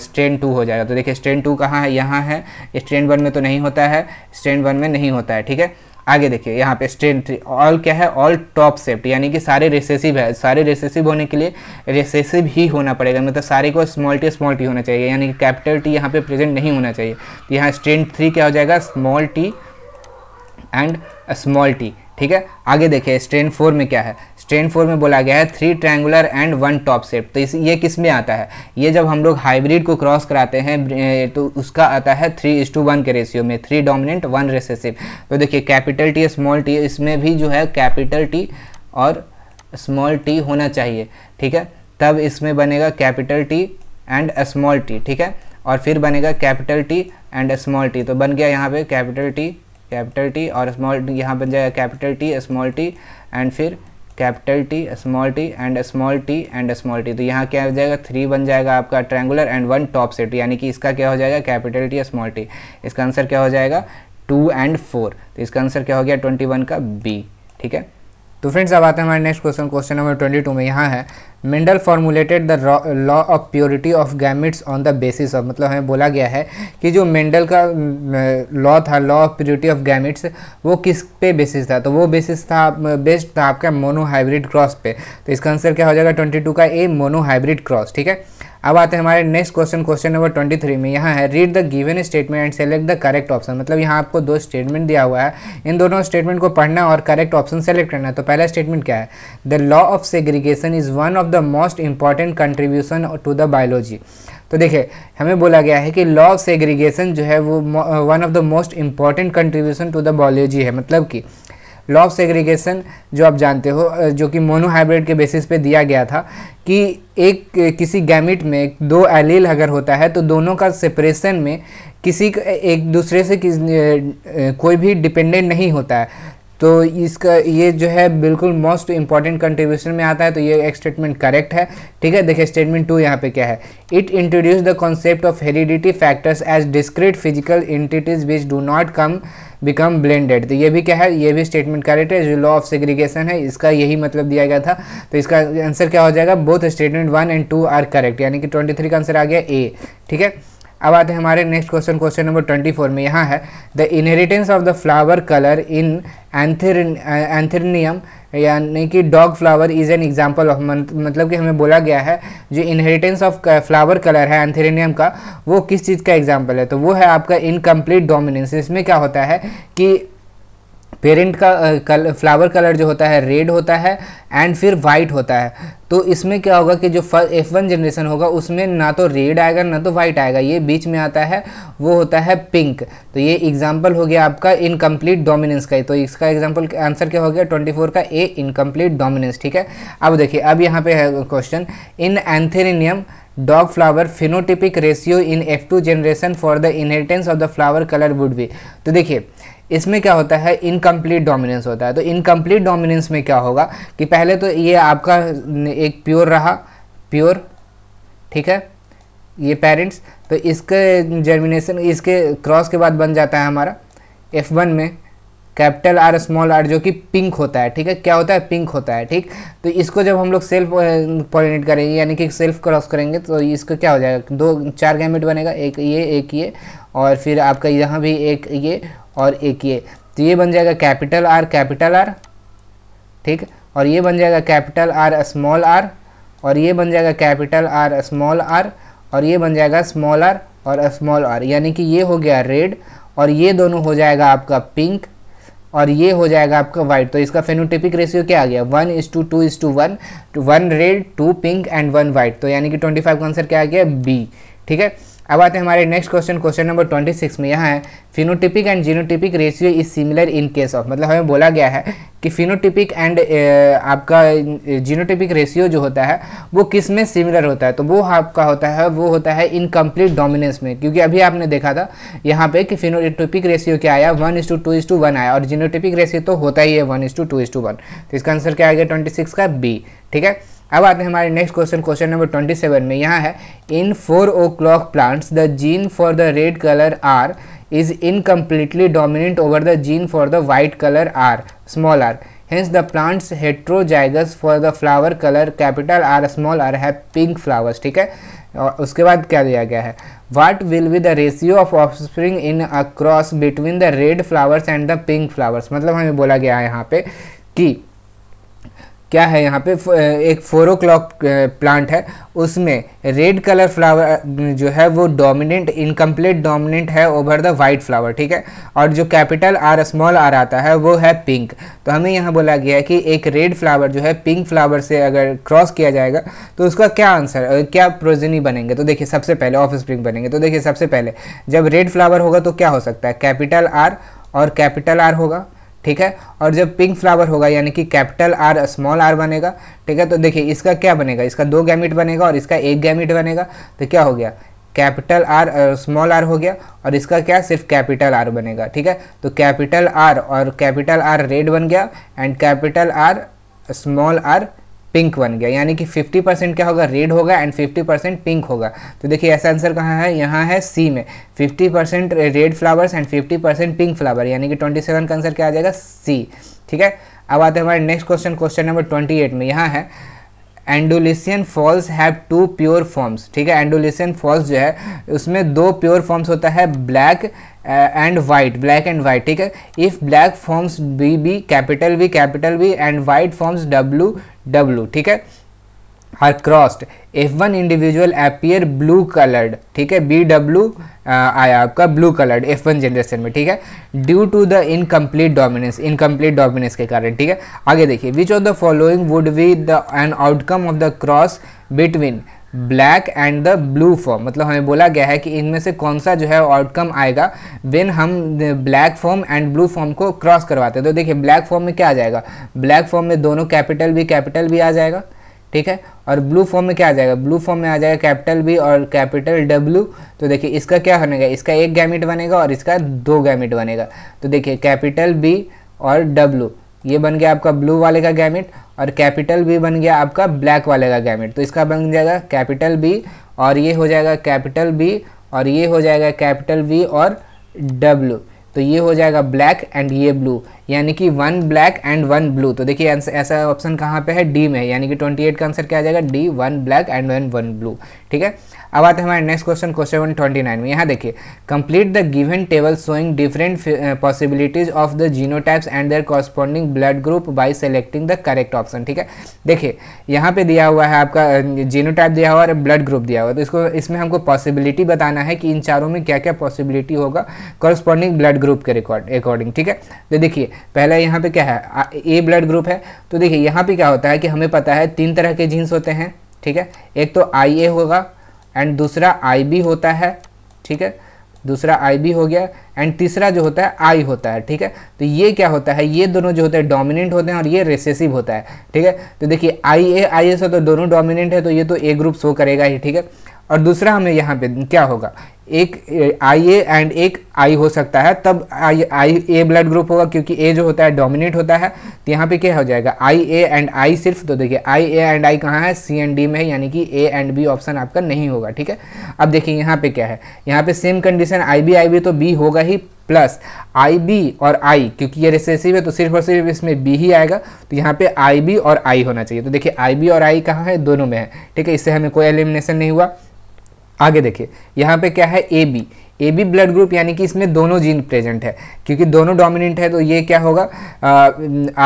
स्ट्रेन टू हो जाएगा तो देखिए स्ट्रेन टू कहाँ है यहाँ है स्ट्रेन वन में तो नहीं होता है स्ट्रेन वन में नहीं होता है ठीक है आगे देखिए यहाँ पे थ्री ऑल क्या है ऑल टॉप सेफ्ट यानी कि सारे रेसेसिव है सारे रेसेसिव होने के लिए रेसेसिव ही होना पड़ेगा मतलब सारे को स्मॉल टी स्मॉल टी होना चाहिए यानी कि कैपिटल टी यहाँ पे प्रेजेंट नहीं होना चाहिए तो यहाँ स्ट्रेंथ थ्री क्या हो जाएगा small T and small T ठीक है आगे देखिए स्ट्रेन फोर में क्या है स्ट्रेन फोर में बोला गया है three triangular and one top shape तो इस ये किस में आता है ये जब हम लोग हाइब्रिड को क्रॉस कराते हैं तो उसका आता है थ्री इस टू वन के रेशियो में थ्री डोमिनेंट वन रेसेसिव तो देखिए कैपिटल टी स्मॉल टी इसमें भी जो है कैपिटल टी और स्मॉल टी होना चाहिए ठीक है तब इसमें बनेगा capital T and small T ठीक है और फिर बनेगा capital T and small T तो बन गया यहाँ पे कैपिटल टी कैपिटल टी और स्मॉल यहाँ बन जाएगा capital T small T and फिर capital T small T and small T and small T तो यहाँ क्या हो जाएगा थ्री बन जाएगा आपका triangular and one top set यानी कि इसका क्या हो जाएगा कैपिटल टी स्मॉल टी इसका आंसर क्या हो जाएगा टू एंड फोर तो इसका आंसर क्या हो गया ट्वेंटी वन का बी ठीक है तो फ्रेंड्स अब आते हैं हमारे next question question number twenty two में यहाँ है Mendel formulated the law of purity of gametes on the basis of मतलब हमें बोला गया है कि जो मेंडल का लॉ था law of purity of gametes वो किस पे बेसिस था तो वो बेसिस था बेस्ड था आपका मोनोहाइब्रिड क्रॉस पे तो इसका आंसर क्या हो जाएगा ट्वेंटी टू का ए मोनोहाइब्रिड क्रॉस ठीक है अब आते हैं हमारे next question question number twenty three में यहाँ है read the given statement and select the correct option मतलब यहाँ आपको दो स्टेटमेंट दिया हुआ है इन दोनों स्टेटमेंट को पढ़ना और करेक्ट ऑप्शन सेलेक्ट करना है तो पहला स्टेटमेंट क्या है the law of segregation is one of the most important contribution to the biology तो देखिए हमें बोला गया है कि लॉ ऑफ सेग्रीगेशन जो है वो one of the most important contribution to the biology है मतलब कि लॉ ऑफ सेग्रीगेशन जो आप जानते हो जो कि मोनोहाइब्रिड के बेसिस पे दिया गया था कि एक किसी गैमिट में दो एलील अगर होता है तो दोनों का सेपरेशन में किसी एक दूसरे से किस, कोई भी डिपेंडेंट नहीं होता है तो इसका ये जो है बिल्कुल मोस्ट इंपॉर्टेंट कंट्रीब्यूशन में आता है तो ये एक स्टेटमेंट करेक्ट है ठीक है देखिए स्टेटमेंट टू यहाँ पे क्या है it introduce the concept of heredity factors as discrete physical entities which do not come become blended तो ये भी क्या है ये भी स्टेटमेंट करेक्ट है जो लॉ ऑफ सेग्रीगेशन है इसका यही मतलब दिया गया था तो इसका आंसर क्या हो जाएगा both statement one and two are correct यानी कि ट्वेंटी थ्री का आंसर आ गया ए ठीक है अब आते हैं हमारे next question question number twenty four में यहाँ है the inheritance of the flower colour in एंथिर एंथिरनियम यानी कि dog flower is an example of मतलब कि हमें बोला गया है जो इनहेरिटेंस ऑफ फ्लावर कलर है एंथेरेनियम का वो किस चीज़ का एग्जाम्पल है तो वो है आपका इनकम्प्लीट डोमिनेंस इसमें क्या होता है कि पेरेंट का कल फ्लावर कलर जो होता है रेड होता है एंड फिर वाइट होता है तो इसमें क्या होगा कि जो एफ वन जनरेशन होगा उसमें ना तो रेड आएगा ना तो वाइट आएगा ये बीच में आता है वो होता है पिंक तो ये एग्जाम्पल हो गया आपका इनकम्प्लीट डोमिनेंस का ही तो इसका एग्जाम्पल आंसर क्या हो गया ट्वेंटी फोर का ए इनकम्प्लीट डोमिनेंस ठीक है अब देखिए अब यहाँ पे है question in antirrhinum dog flower phenotypic ratio in F two generation for the inheritance of the flower colour would be तो देखिए इसमें क्या होता है इनकम्प्लीट डोमिनेंस होता है तो इनकम्प्लीट डोमिनेंस में क्या होगा कि पहले तो ये आपका एक प्योर रहा प्योर ठीक है ये पेरेंट्स तो इसके जर्मिनेशन इसके क्रॉस के बाद बन जाता है हमारा एफ वन में कैपिटल आर स्मॉल आर जो कि पिंक होता है ठीक है क्या होता है पिंक होता है ठीक तो इसको जब हम लोग सेल्फ पॉलिनेट करेंगे यानी कि सेल्फ क्रॉस करेंगे तो इसको क्या हो जाएगा दो चार गैमिट बनेगा एक ये एक ये और फिर आपका यहाँ भी एक ये और एक ये तो ये बन जाएगा कैपिटल आर कैपिटल आर ठीक और ये बन जाएगा कैपिटल आर स्मॉल आर और ये बन जाएगा कैपिटल आर स्मॉल आर और ये बन जाएगा स्मॉल आर और स्मॉल आर यानी कि ये हो गया रेड और ये दोनों हो जाएगा आपका पिंक और ये हो जाएगा आपका वाइट तो इसका फेनोटिपिक रेशियो क्या आ गया one is to two is to one one red two pink and one white तो यानी कि ट्वेंटी फाइव का आंसर क्या आ गया बी ठीक है अब आते हैं हमारे next question question number twenty six में यहाँ है phenotypic and genotypic ratio is similar in case of मतलब हमें बोला गया है कि फिनोटिपिक एंड आपका जीनोटिपिक रेशियो जो होता है वो किस में सिमिलर होता है तो वो आपका होता है वो होता है इनकम्प्लीट डोमिनेंस में क्योंकि अभी आपने देखा था यहाँ पे कि फिनोटिपिक रेशियो क्या आया one is to two is to one आया और जीनोटिपिक रेशियो तो होता ही है one is to two is to one तो इसका आंसर क्या आ गया ट्वेंटी सिक्स का बी ठीक है अब आते हैं हमारे next question question number twenty seven में यहाँ है in four o'clock plants the gene for the red colour R is incompletely dominant over the gene for the white colour R small R hence the plants heterozygous for the flower colour capital R small R है pink flowers ठीक है और उसके बाद क्या दिया गया है what will be the ratio of offspring in a cross between the red flowers and the pink flowers मतलब हमें बोला गया है यहाँ पे कि क्या है यहाँ पे एक फोर ओ क्लॉक प्लांट है उसमें रेड कलर फ्लावर जो है वो डोमिनेंट इनकम्प्लीट डोमिनेंट है ओवर द वाइट फ्लावर ठीक है और जो कैपिटल आर स्मॉल आर आता है वो है पिंक तो हमें यहाँ बोला गया है कि एक रेड फ्लावर जो है पिंक फ्लावर से अगर क्रॉस किया जाएगा तो उसका क्या आंसर क्या प्रोजनी बनेंगे तो देखिए सबसे पहले ऑफ स्प्रिंग बनेंगे तो देखिए सबसे पहले जब रेड फ्लावर होगा तो क्या हो सकता है कैपिटल आर और कैपिटल आर होगा ठीक है और जब पिंक फ्लावर होगा यानी कि कैपिटल आर स्मॉल आर बनेगा ठीक है तो देखिए इसका क्या बनेगा इसका दो गैमिट बनेगा और इसका एक गैमिट बनेगा तो क्या हो गया कैपिटल आर स्मॉल आर हो गया और इसका क्या सिर्फ कैपिटल आर बनेगा ठीक है तो कैपिटल आर और कैपिटल आर रेड बन गया and capital R small R pink बन गया यानी कि 50 परसेंट क्या होगा रेड होगा एंड 50 परसेंट पिंक होगा तो देखिए ऐसा आंसर कहाँ है यहाँ है सी में 50 percent red flowers and 50 percent pink flower यानी कि 27 का आंसर क्या आ जाएगा सी ठीक है अब आते हैं हमारे नेक्स्ट क्वेश्चन क्वेश्चन नंबर 28 में यहाँ है Andalusian fowls have two pure forms ठीक है एंडोलिसियन फॉल्स जो है उसमें दो प्योर फॉर्म्स होता है black and white black and white ठीक है if black forms B B capital V capital B and white forms W W ठीक है are crossed F one individual appear blue coloured ठीक है बी डब्ल्यू uh, आया आपका blue coloured F one generation में ठीक है due to the incomplete dominance incomplete dominance के कारण ठीक है आगे देखिए which of the following would be the an outcome of the cross between black and the blue form मतलब हमें बोला गया है कि इनमें से कौन सा जो है आउटकम आएगा वेन हम black form and blue form को क्रॉस करवाते हैं तो देखिए ब्लैक फॉर्म में क्या आ जाएगा ब्लैक फॉर्म में दोनों कैपिटल भी कैपिटल भी आ जाएगा ठीक है और ब्लू फॉर्म में क्या आ जाएगा ब्लू फॉर्म में आ जाएगा कैपिटल बी और कैपिटल डब्ल्यू तो देखिए इसका क्या बनेगा इसका एक गैमिट बनेगा और इसका दो गैमिट बनेगा तो देखिए कैपिटल बी और डब्ल्यू ये बन गया आपका ब्लू वाले का गैमिट और कैपिटल बी बन गया आपका ब्लैक वाले का गैमिट तो इसका बन जाएगा कैपिटल बी और ये हो जाएगा कैपिटल बी और ये हो जाएगा कैपिटल बी और डब्लू तो ये हो जाएगा ब्लैक एंड ये ब्लू यानी कि one black and one blue तो देखिए ऐसा ऑप्शन कहाँ पे है डी में यानी कि 28 का आंसर क्या आ जाएगा D one black and one one blue ठीक है अब आते हैं हमारे next question question one twenty nine में यहाँ देखिए complete the given table showing different possibilities of the genotypes and their corresponding blood group by selecting the correct option ठीक है देखिए यहाँ पे दिया हुआ है आपका जीनोटाइप दिया हुआ है और ब्लड ग्रुप दिया हुआ तो इसको इसमें हमको पॉसिबिलिटी बताना है कि इन चारों में क्या क्या पॉसिबिलिटी होगा कॉरस्पॉन्डिंग ब्लड ग्रुप के रिकॉर्ड अकॉर्डिंग ठीक है तो देखिए पहला यहाँ पे क्या है ए ब्लड ग्रुप है तो देखिए यहाँ पे क्या होता है कि हमें पता है तीन तरह के जीन्स होते हैं ठीक है एक तो आई ए होगा एंड दूसरा आई बी होता है ठीक है दूसरा आई बी हो गया एंड तीसरा जो होता है आई होता है ठीक है तो ये क्या होता है ये दोनों जो होते हैं डोमिनेंट होते हैं और ये रेसेसिव होता है ठीक है तो देखिए आई ए आई एस तो दोनों डोमिनेंट है तो ये तो ए ग्रुप शो करेगा ही ठीक है और दूसरा हमें यहाँ पे क्या होगा एक आई ए एंड एक आई हो सकता है तब आई आई ए ब्लड ग्रुप होगा क्योंकि ए जो होता है डोमिनेट होता है तो यहाँ पे क्या हो जाएगा आई ए एंड आई सिर्फ तो देखिए आई ए एंड आई कहाँ है सी एंड डी में है यानी कि ए एंड बी ऑप्शन आपका नहीं होगा ठीक है अब देखिए यहाँ पे क्या है यहाँ पे same condition I B I B तो बी होगा ही प्लस आई बी और आई क्योंकि ये रिसेसिव है तो सिर्फ और सिर्फ इसमें बी ही आएगा तो यहाँ पे आई बी और आई होना चाहिए तो देखिए आई बी और आई कहाँ है दोनों में है ठीक है इससे हमें कोई एलिमिनेशन नहीं हुआ आगे देखिए यहाँ पे क्या है A B A B blood group यानी कि इसमें दोनों जीन प्रेजेंट है क्योंकि दोनों डोमिनेंट है तो ये क्या होगा आ,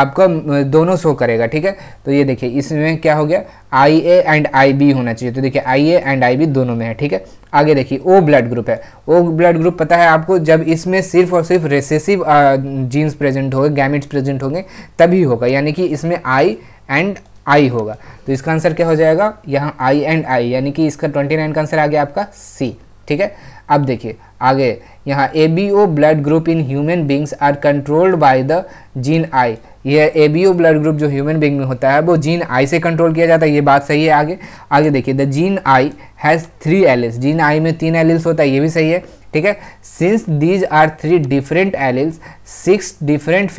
आपका दोनों शो करेगा ठीक है तो ये देखिए इसमें क्या हो गया आई ए एंड आई बी होना चाहिए तो देखिए आई ए एंड आई बी दोनों में है ठीक है आगे देखिए ओ ब्लड ग्रुप है ओ ब्लड ग्रुप पता है आपको जब इसमें सिर्फ और सिर्फ रेसेसिव जीन्स प्रेजेंट होंगे गैमिट्स प्रेजेंट होंगे तभी होगा यानी कि इसमें आई एंड आई होगा तो इसका आंसर क्या हो जाएगा यहाँ आई एंड आई यानी कि इसका ट्वेंटी नाइन का आंसर आ गया आपका सी ठीक है अब देखिए आगे यहाँ A B O blood group in human beings are controlled by the gene I यह A B O blood group जो ह्यूमन बींग में होता है वो जीन आई से कंट्रोल किया जाता है ये बात सही है आगे आगे देखिए the gene I has three alleles gene I में तीन एलिल्स होता है ये भी सही है ठीक है since these are three different alleles six different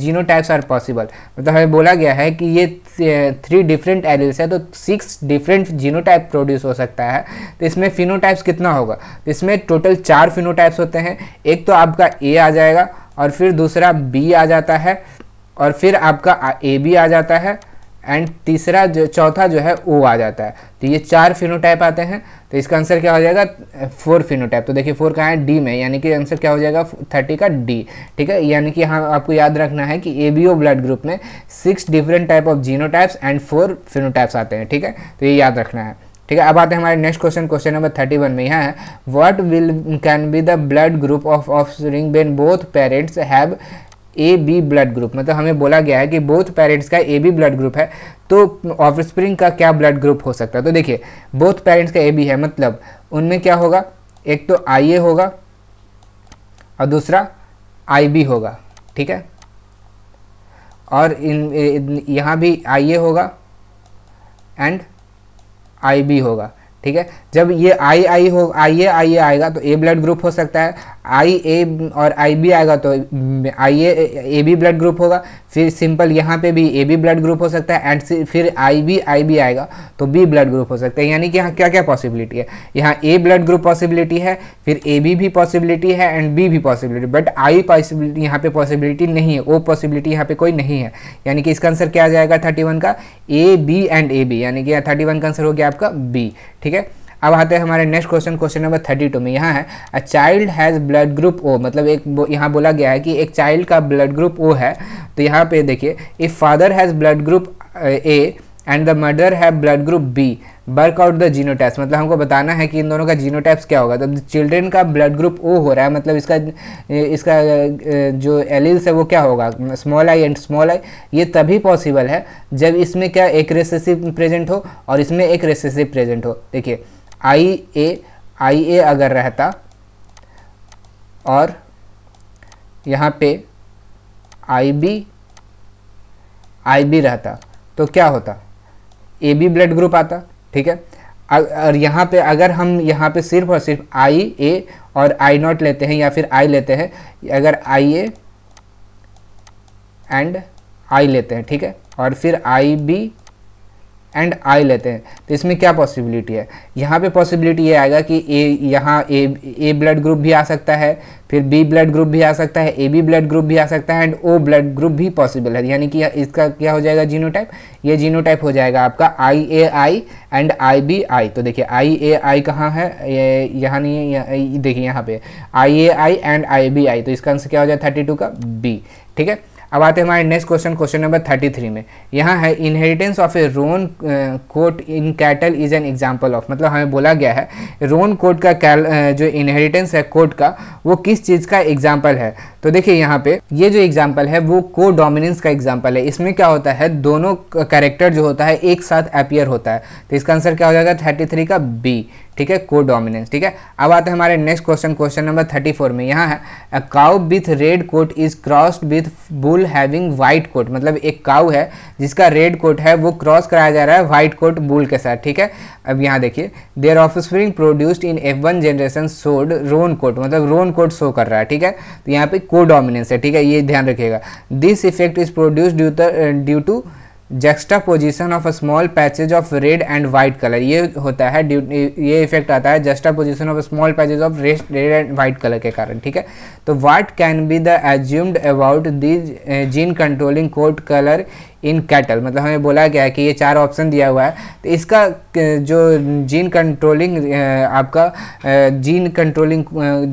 genotypes are possible मतलब हमें बोला गया है कि ये थ्री डिफरेंट एलिल्स है तो सिक्स डिफरेंट जीनोटाइप प्रोड्यूस हो सकता है तो इसमें फिनोटाइप्स कितना होगा तो इसमें टोटल चार फिनोटाइप्स होते हैं एक तो आपका ए आ जाएगा और फिर दूसरा बी आ जाता है और फिर आपका ए बी आ जाता है एंड तीसरा जो चौथा जो है ओ आ जाता है तो ये चार फिनोटाइप आते हैं तो इसका आंसर क्या हो जाएगा फोर फिनोटाइप तो देखिए फोर कहाँ है डी में यानी कि आंसर क्या हो जाएगा थर्टी का डी ठीक है यानी कि हाँ आपको याद रखना है कि A B O blood group में six different type of genotypes and four phenotypes आते हैं ठीक है तो ये याद रखना है ठीक है अब आते हैं हमारे next question question number thirty one में यहाँ है what will can be the blood group of offspring when both parents have A B blood group मतलब हमें बोला गया है कि बोथ पेरेंट्स का ए बी ब्लड ग्रुप है तो ऑफस्प्रिंग का क्या ब्लड ग्रुप हो सकता है तो देखिए बोथ पेरेंट्स का ए बी है मतलब उनमें क्या होगा एक तो आई ए होगा और दूसरा आई बी होगा ठीक है और इन, इन यहाँ भी आई ए होगा एंड आई बी होगा ठीक है जब ये आई आई हो आई ए आई ए आएगा तो ए ब्लड ग्रुप हो सकता है आई ए और आई बी आएगा तो I A A B blood group होगा फिर सिंपल यहाँ पे भी ए बी ब्लड ग्रुप हो सकता है एंड फिर आई बी आई बी आएगा तो बी ब्लड ग्रुप हो सकता है यानी कि यहाँ क्या क्या पॉसिबिलिटी है यहाँ ए ब्लड ग्रुप पॉसिबिलिटी है फिर ए बी भी पॉसिबिलिटी है एंड बी भी पॉसिबिलिटी बट आई पॉसिबिलिटी यहाँ पे पॉसिबिलिटी नहीं है ओ पॉसिबिलिटी यहाँ पे कोई नहीं है यानी कि इसका आंसर क्या आ जाएगा थर्टी वन का A B and A B यानी कि यहाँ थर्टी वन का आंसर हो गया आपका बी ठीक है अब आते हैं हमारे next question question number thirty two में यहाँ है a child has blood group O मतलब एक यहाँ बोला गया है कि एक चाइल्ड का ब्लड ग्रुप ओ है तो यहाँ पे देखिए if father has blood group A and the mother have blood group B work out the genotypes मतलब हमको बताना है कि इन दोनों का जीनोटाइप्स क्या होगा तो चिल्ड्रेन का ब्लड ग्रुप ओ हो रहा है मतलब इसका इसका जो एलिल्स है वो क्या होगा small I and small I ये तभी पॉसिबल है जब इसमें क्या एक रेसेसिव प्रेजेंट हो और इसमें एक रेसेसिव प्रेजेंट हो देखिए आई ए आई ए अगर रहता और यहाँ पे आई बी आई बी रहता तो क्या होता ए बी ब्लड ग्रुप आता ठीक है और यहाँ पे अगर हम यहाँ पे सिर्फ और सिर्फ आई ए और आई नॉट लेते हैं या फिर आई लेते हैं अगर आई ए एंड आई लेते हैं ठीक है और फिर आई बी एंड आई लेते हैं तो इसमें क्या पॉसिबिलिटी है यहाँ पे पॉसिबिलिटी ये आएगा कि ए यहाँ ए ए ब्लड ग्रुप भी आ सकता है फिर बी ब्लड ग्रुप भी आ सकता है ए बी ब्लड ग्रुप भी आ सकता है एंड ओ ब्लड ग्रुप भी पॉसिबल है यानी कि इसका क्या हो जाएगा टाइप ये जीनो हो जाएगा आपका आई ए आई एंड आई बी आई तो देखिए आई ए आई कहाँ है ये यहाँ नहीं है देखिए यहाँ पे आई ए आई एंड आई बी आई तो इसका आंसर क्या हो जाए थर्टी टू का बी ठीक है अब आते हैं हमारे next question question number thirty three में यहाँ है inheritance of a roan coat in cattle is an example of मतलब हमें बोला गया है रोन कोट का कैल uh, जो इनहेरिटेंस है कोट का वो किस चीज़ का एग्जाम्पल है तो देखिए यहाँ पे ये जो एग्जाम्पल है वो को डोमिनेंस का एग्जाम्पल है इसमें क्या होता है दोनों कैरेक्टर जो होता है एक साथ अपियर होता है तो इसका आंसर क्या हो जाएगा थर्टी थ्री का बी ठीक है को डोमिनेंस ठीक है अब आते हैं हमारे next question question number thirty four में यहाँ है a cow with red coat is crossed with bull having white coat मतलब एक काउ है जिसका रेड कोट है वो क्रॉस कराया जा रहा है वाइट कोट बुल के साथ ठीक है अब यहाँ देखिए their offspring produced in F one generation showed roan coat मतलब रोन कोट शो कर रहा है ठीक है तो यहाँ पे को डोमिनेंस है ठीक है ये ध्यान रखिएगा this effect is produced due to juxtaposition of a small patches of red and white colour ये होता है ये इफेक्ट आता है juxtaposition of small patches of red and white colour के कारण ठीक है तो what can be the assumed about this gene controlling coat colour in cattle मतलब हमें बोला गया है कि ये चार ऑप्शन दिया हुआ है तो इसका जो जीन कंट्रोलिंग आपका जीन कंट्रोलिंग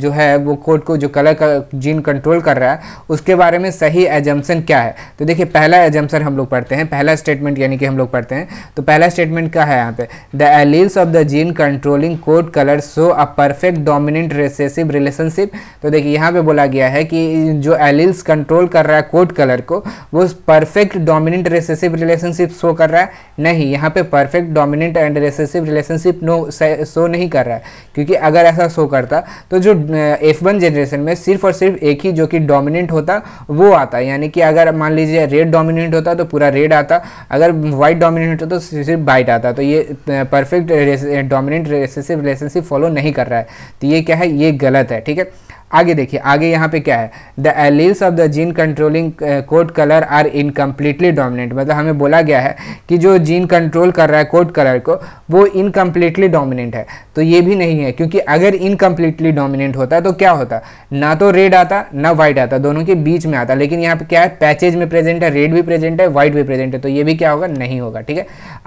जो है वो कोड को जो कलर का जीन कंट्रोल कर रहा है उसके बारे में सही एजम्सन क्या है तो देखिए पहला एजम्सन हम लोग पढ़ते हैं पहला स्टेटमेंट यानी कि हम लोग पढ़ते हैं तो पहला स्टेटमेंट क्या है यहाँ पे the alleles of the gene controlling coat colour show a perfect dominant recessive relationship तो देखिए यहाँ पे बोला गया है कि जो एलिल्स कंट्रोल कर रहा है कोड कलर को वो perfect dominant dominant recessive relationship show कर रहा है नहीं यहाँ पे perfect dominant and recessive relationship no show नहीं कर रहा है क्योंकि अगर ऐसा शो करता तो जो एफ वन जनरेशन में सिर्फ और सिर्फ एक ही जो कि डोमिनेंट होता वो आता यानी कि अगर मान लीजिए रेड डोमिनेंट होता तो पूरा रेड आता अगर वाइट डोमिनेंट होता तो सिर्फ वाइट आता तो ये perfect dominant recessive relationship follow नहीं कर रहा है तो ये क्या है ये गलत है ठीक है आगे देखिए आगे यहाँ पे क्या है the alleles of the gene controlling coat colour are incompletely dominant मतलब हमें बोला गया है कि जो जीन कंट्रोल कर रहा है कोड कलर को वो इनकम्प्लीटली डोमिनेंट है तो ये भी नहीं है क्योंकि अगर इनकम्प्लीटली डोमिनेंट होता तो क्या होता ना तो रेड आता ना वाइट आता दोनों के बीच में आता लेकिन यहाँ पे क्या है पैचेज में प्रेजेंट है रेड भी प्रेजेंट है वाइट भी प्रेजेंट है तो ये भी क्या होगा नहीं होगा ठीक है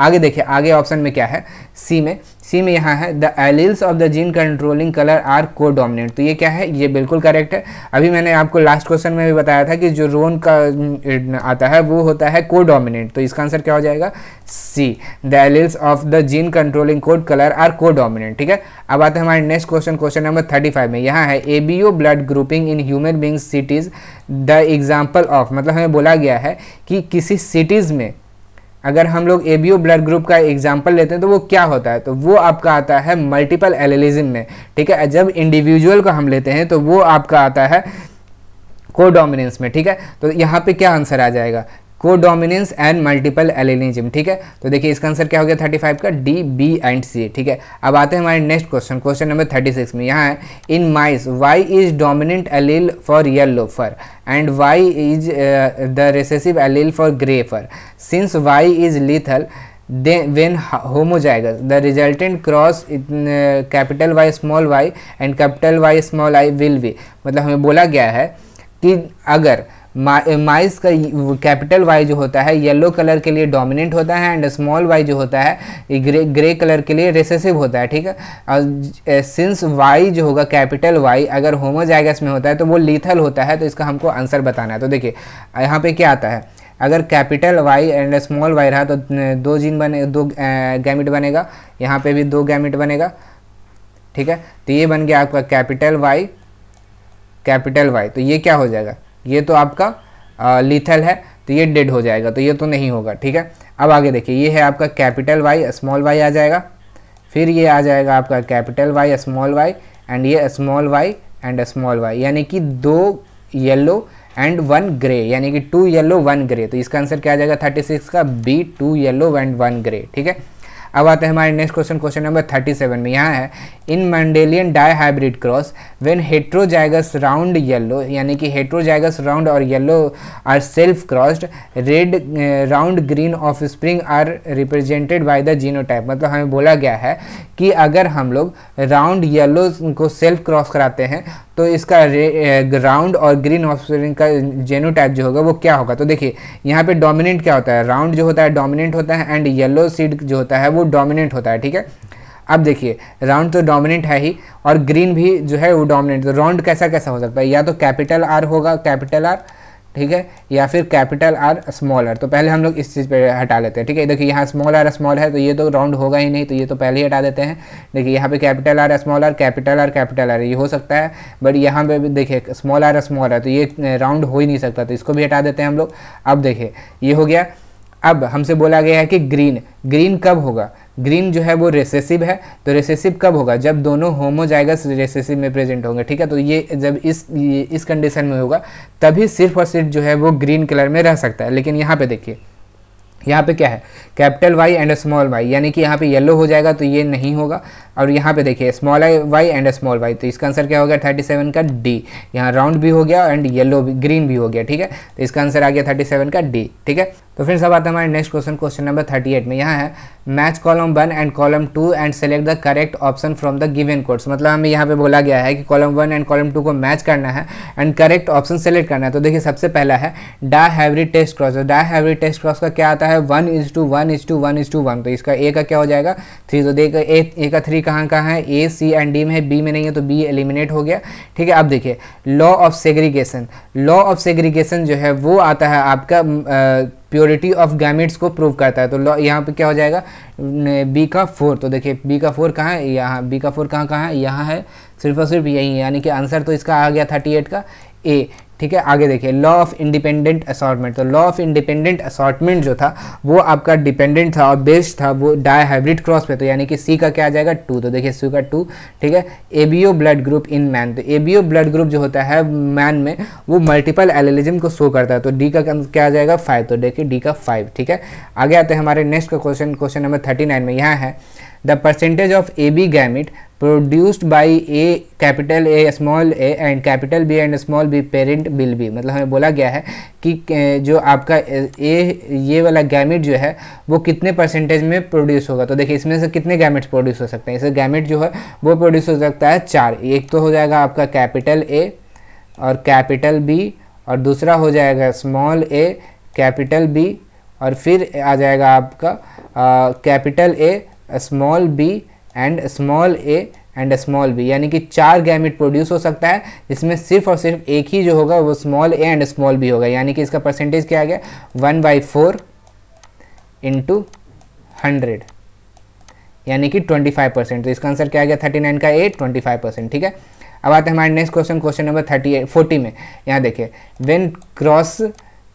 आगे देखिए आगे ऑप्शन में क्या है सी में सी में यहाँ है the alleles of the gene controlling colour are codominant तो ये क्या है ये बिल्कुल करेक्ट है अभी मैंने आपको लास्ट क्वेश्चन में भी बताया था कि जो रोन का आता है वो होता है को डोमिनेंट तो इसका आंसर क्या हो जाएगा C the alleles of the gene controlling coat colour are codominant ठीक है अब आते हैं हमारे next question question number thirty five में यहाँ है A B O blood grouping in human beings cites the example of मतलब हमें बोला गया है कि किसी सिटीज़ में अगर हम लोग ए बी ब्लड ग्रुप का एग्जाम्पल लेते हैं तो वो क्या होता है तो वो आपका आता है मल्टीपल एलिलिज्म में ठीक है जब इंडिविजुअल को हम लेते हैं तो वो आपका आता है को डोमिनेंस में ठीक है तो यहाँ पे क्या आंसर आ जाएगा को डोमिनेंस एंड मल्टीपल एलिनिज्म ठीक है तो देखिए इसका आंसर क्या हो गया 35 का डी बी एंड सी ठीक है अब आते हैं हमारे नेक्स्ट क्वेश्चन क्वेश्चन नंबर 36 में यहाँ है in mice Y is dominant allele for yellow fur and Y is the recessive allele for grey fur since Y is lethal they when homozygous the resultant cross in, uh, Y y small y and capital y small i मतलब हमें बोला गया है कि अगर माइस का capital Y जो होता है येलो कलर के लिए डोमिनेंट होता है एंड स्मॉल वाई जो होता है ग्रे ग्रे कलर के लिए रिसेसिव होता है ठीक है और सिंस वाई जो होगा कैपिटल वाई अगर होमोजाइगस में होता है तो वो लीथल होता है तो इसका हमको आंसर बताना है तो देखिए यहाँ पे क्या आता है अगर capital Y and small Y रहा तो दो जीन बने दो गैमिट बनेगा यहाँ पे भी दो गैमिट बनेगा ठीक है तो ये बन गया आपका कैपिटल वाई कैपिटल वाई तो ये क्या हो जाएगा ये तो आपका लिथल है तो ये डेड हो जाएगा तो ये तो नहीं होगा ठीक है अब आगे देखिए ये है आपका कैपिटल वाई स्मॉल वाई आ जाएगा फिर ये आ जाएगा आपका capital Y small Y and ये small Y and small Y यानी कि दो येल्लो एंड वन ग्रे यानी कि टू येल्लो वन ग्रे तो इसका आंसर क्या आ जाएगा थर्टी सिक्स का B two yellow and one grey ठीक है अब आते हैं हमारे next question question number thirty seven में यहाँ है in Mendelian dihybrid cross when heterozygous round yellow यानी कि हेट्रोजाइगस राउंड और yellow are self crossed red round green offspring are represented by the type मतलब हमें बोला गया है कि अगर हम लोग राउंड येलो को सेल्फ क्रॉस कराते हैं तो इसका राउंड और ग्रीन ऑफस्प्रिंग का टाइप जो होगा वो क्या होगा तो देखिए यहाँ पे डोमिनेंट क्या होता है राउंड जो होता है डोमिनेंट होता है एंड येलो सीड जो होता है वो डोमिनेंट होता है ठीक है अब देखिए राउंड तो डोमिनेंट है ही और ग्रीन भी जो है वो डोमिनेंट तो राउंड कैसा कैसा हो सकता है या तो कैपिटल आर होगा कैपिटल आर ठीक है या फिर कैपिटल आर स्मॉलर तो पहले हम लोग इस चीज़ पे हटा लेते हैं ठीक है देखिए यहाँ स्मॉल आर स्मॉल है तो ये तो राउंड होगा ही नहीं तो ये तो पहले ही हटा देते हैं देखिए यहाँ पे capital R small R capital R capital R ये हो सकता है बट यहाँ पे भी देखिए स्मॉल आर स्मॉल आर तो ये राउंड हो ही नहीं सकता तो इसको भी हटा देते हैं हम लोग अब देखिए ये हो गया अब हमसे बोला गया है कि ग्रीन ग्रीन कब होगा ग्रीन जो है वो रेसेसिव है तो रेसेसिव कब होगा जब दोनों होमोजाइगस रेसेसिव में प्रेजेंट होंगे ठीक है तो ये जब इस ये, इस कंडीशन में होगा तभी सिर्फ और सिर्फ जो है वो ग्रीन कलर में रह सकता है लेकिन यहाँ पे देखिए यहाँ पे क्या है capital Y and small Y यानी कि यहाँ पे येलो हो जाएगा तो ये नहीं होगा और यहाँ पे देखिए small I Y and small Y तो इसका आंसर क्या हो गया थर्टी सेवन का डी यहाँ राउंड भी हो गया एंड येलो भी ग्रीन भी हो गया ठीक है तो इसका आंसर आ गया थर्टी सेवन का डी ठीक है तो फिर सब आते हैं हमारे next question question number thirty eight में यहाँ है match column one and column two and select the correct option from the given codes मतलब हमें यहाँ पे बोला गया है कि column one and column two को मैच करना है एंड करेक्ट ऑप्शन सेलेक्ट करना है तो देखिए सबसे पहला है डा हैवरी टेस्ट क्रॉस डा हैवरी टेस्ट क्रॉस का क्या आता है है one is to one is to one is to one तो इसका ए का क्या हो जाएगा थ्री तो देख ए ए का थ्री कहाँ कहाँ है ए सी एंड डी में है बी में नहीं है तो बी एलिमिनेट हो गया ठीक है अब देखिए law of segregation law of segregation जो है वो आता है आपका आ, प्योरिटी ऑफ गैमिट्स को प्रूव करता है तो लॉ यहाँ पे क्या हो जाएगा बी का फोर तो देखिए बी का फोर कहाँ है यहाँ बी का फोर कहाँ कहाँ है यहाँ है सिर्फ और सिर्फ यही है यानी कि आंसर तो इसका आ गया थर्टी एट का ए ठीक है आगे देखिए लॉ ऑफ इंडिपेंडेंट असॉटमेंट तो लॉ ऑफ इंडिपेंडेंट असॉटमेंट जो था वो आपका डिपेंडेंट था और बेस्ड था वो डाई हाइब्रिड क्रॉस पे तो यानी कि सी का क्या आ जाएगा टू तो देखिए सी का टू ठीक है ABO blood group in man तो एबीओ ब्लड ग्रुप जो होता है मैन में वो मल्टीपल एलिजम को शो करता है तो डी का क्या आ जाएगा फाइव तो देखिए डी का फाइव ठीक है आगे आते हैं हमारे नेक्स्ट का question question number thirty nine में यहाँ है the percentage of A B gamete produced by a capital A small A and capital B and small B parent will be मतलब हमें बोला गया है कि जो आपका ए ये वाला गैमिट जो है वो कितने परसेंटेज में प्रोड्यूस होगा तो देखिए इसमें से कितने गैमेट्स प्रोड्यूस हो सकते हैं इसे गैमेट जो है वो प्रोड्यूस हो सकता है चार एक तो हो जाएगा आपका कैपिटल ए और कैपिटल बी और दूसरा हो जाएगा स्मॉल ए कैपिटल बी और फिर आ जाएगा आपका capital A small B and small A and small B यानी कि चार गैमिट प्रोड्यूस हो सकता है इसमें सिर्फ और सिर्फ एक ही जो होगा वो small A and small B होगा यानी कि इसका परसेंटेज क्या आ गया one by four into hundred यानी कि ट्वेंटी फाइव परसेंट तो इसका आंसर क्या आ गया थर्टी नाइन का ए ट्वेंटी फाइव परसेंट ठीक है अब आते हैं हमारे next question question number thirty forty में यहाँ देखिए when cross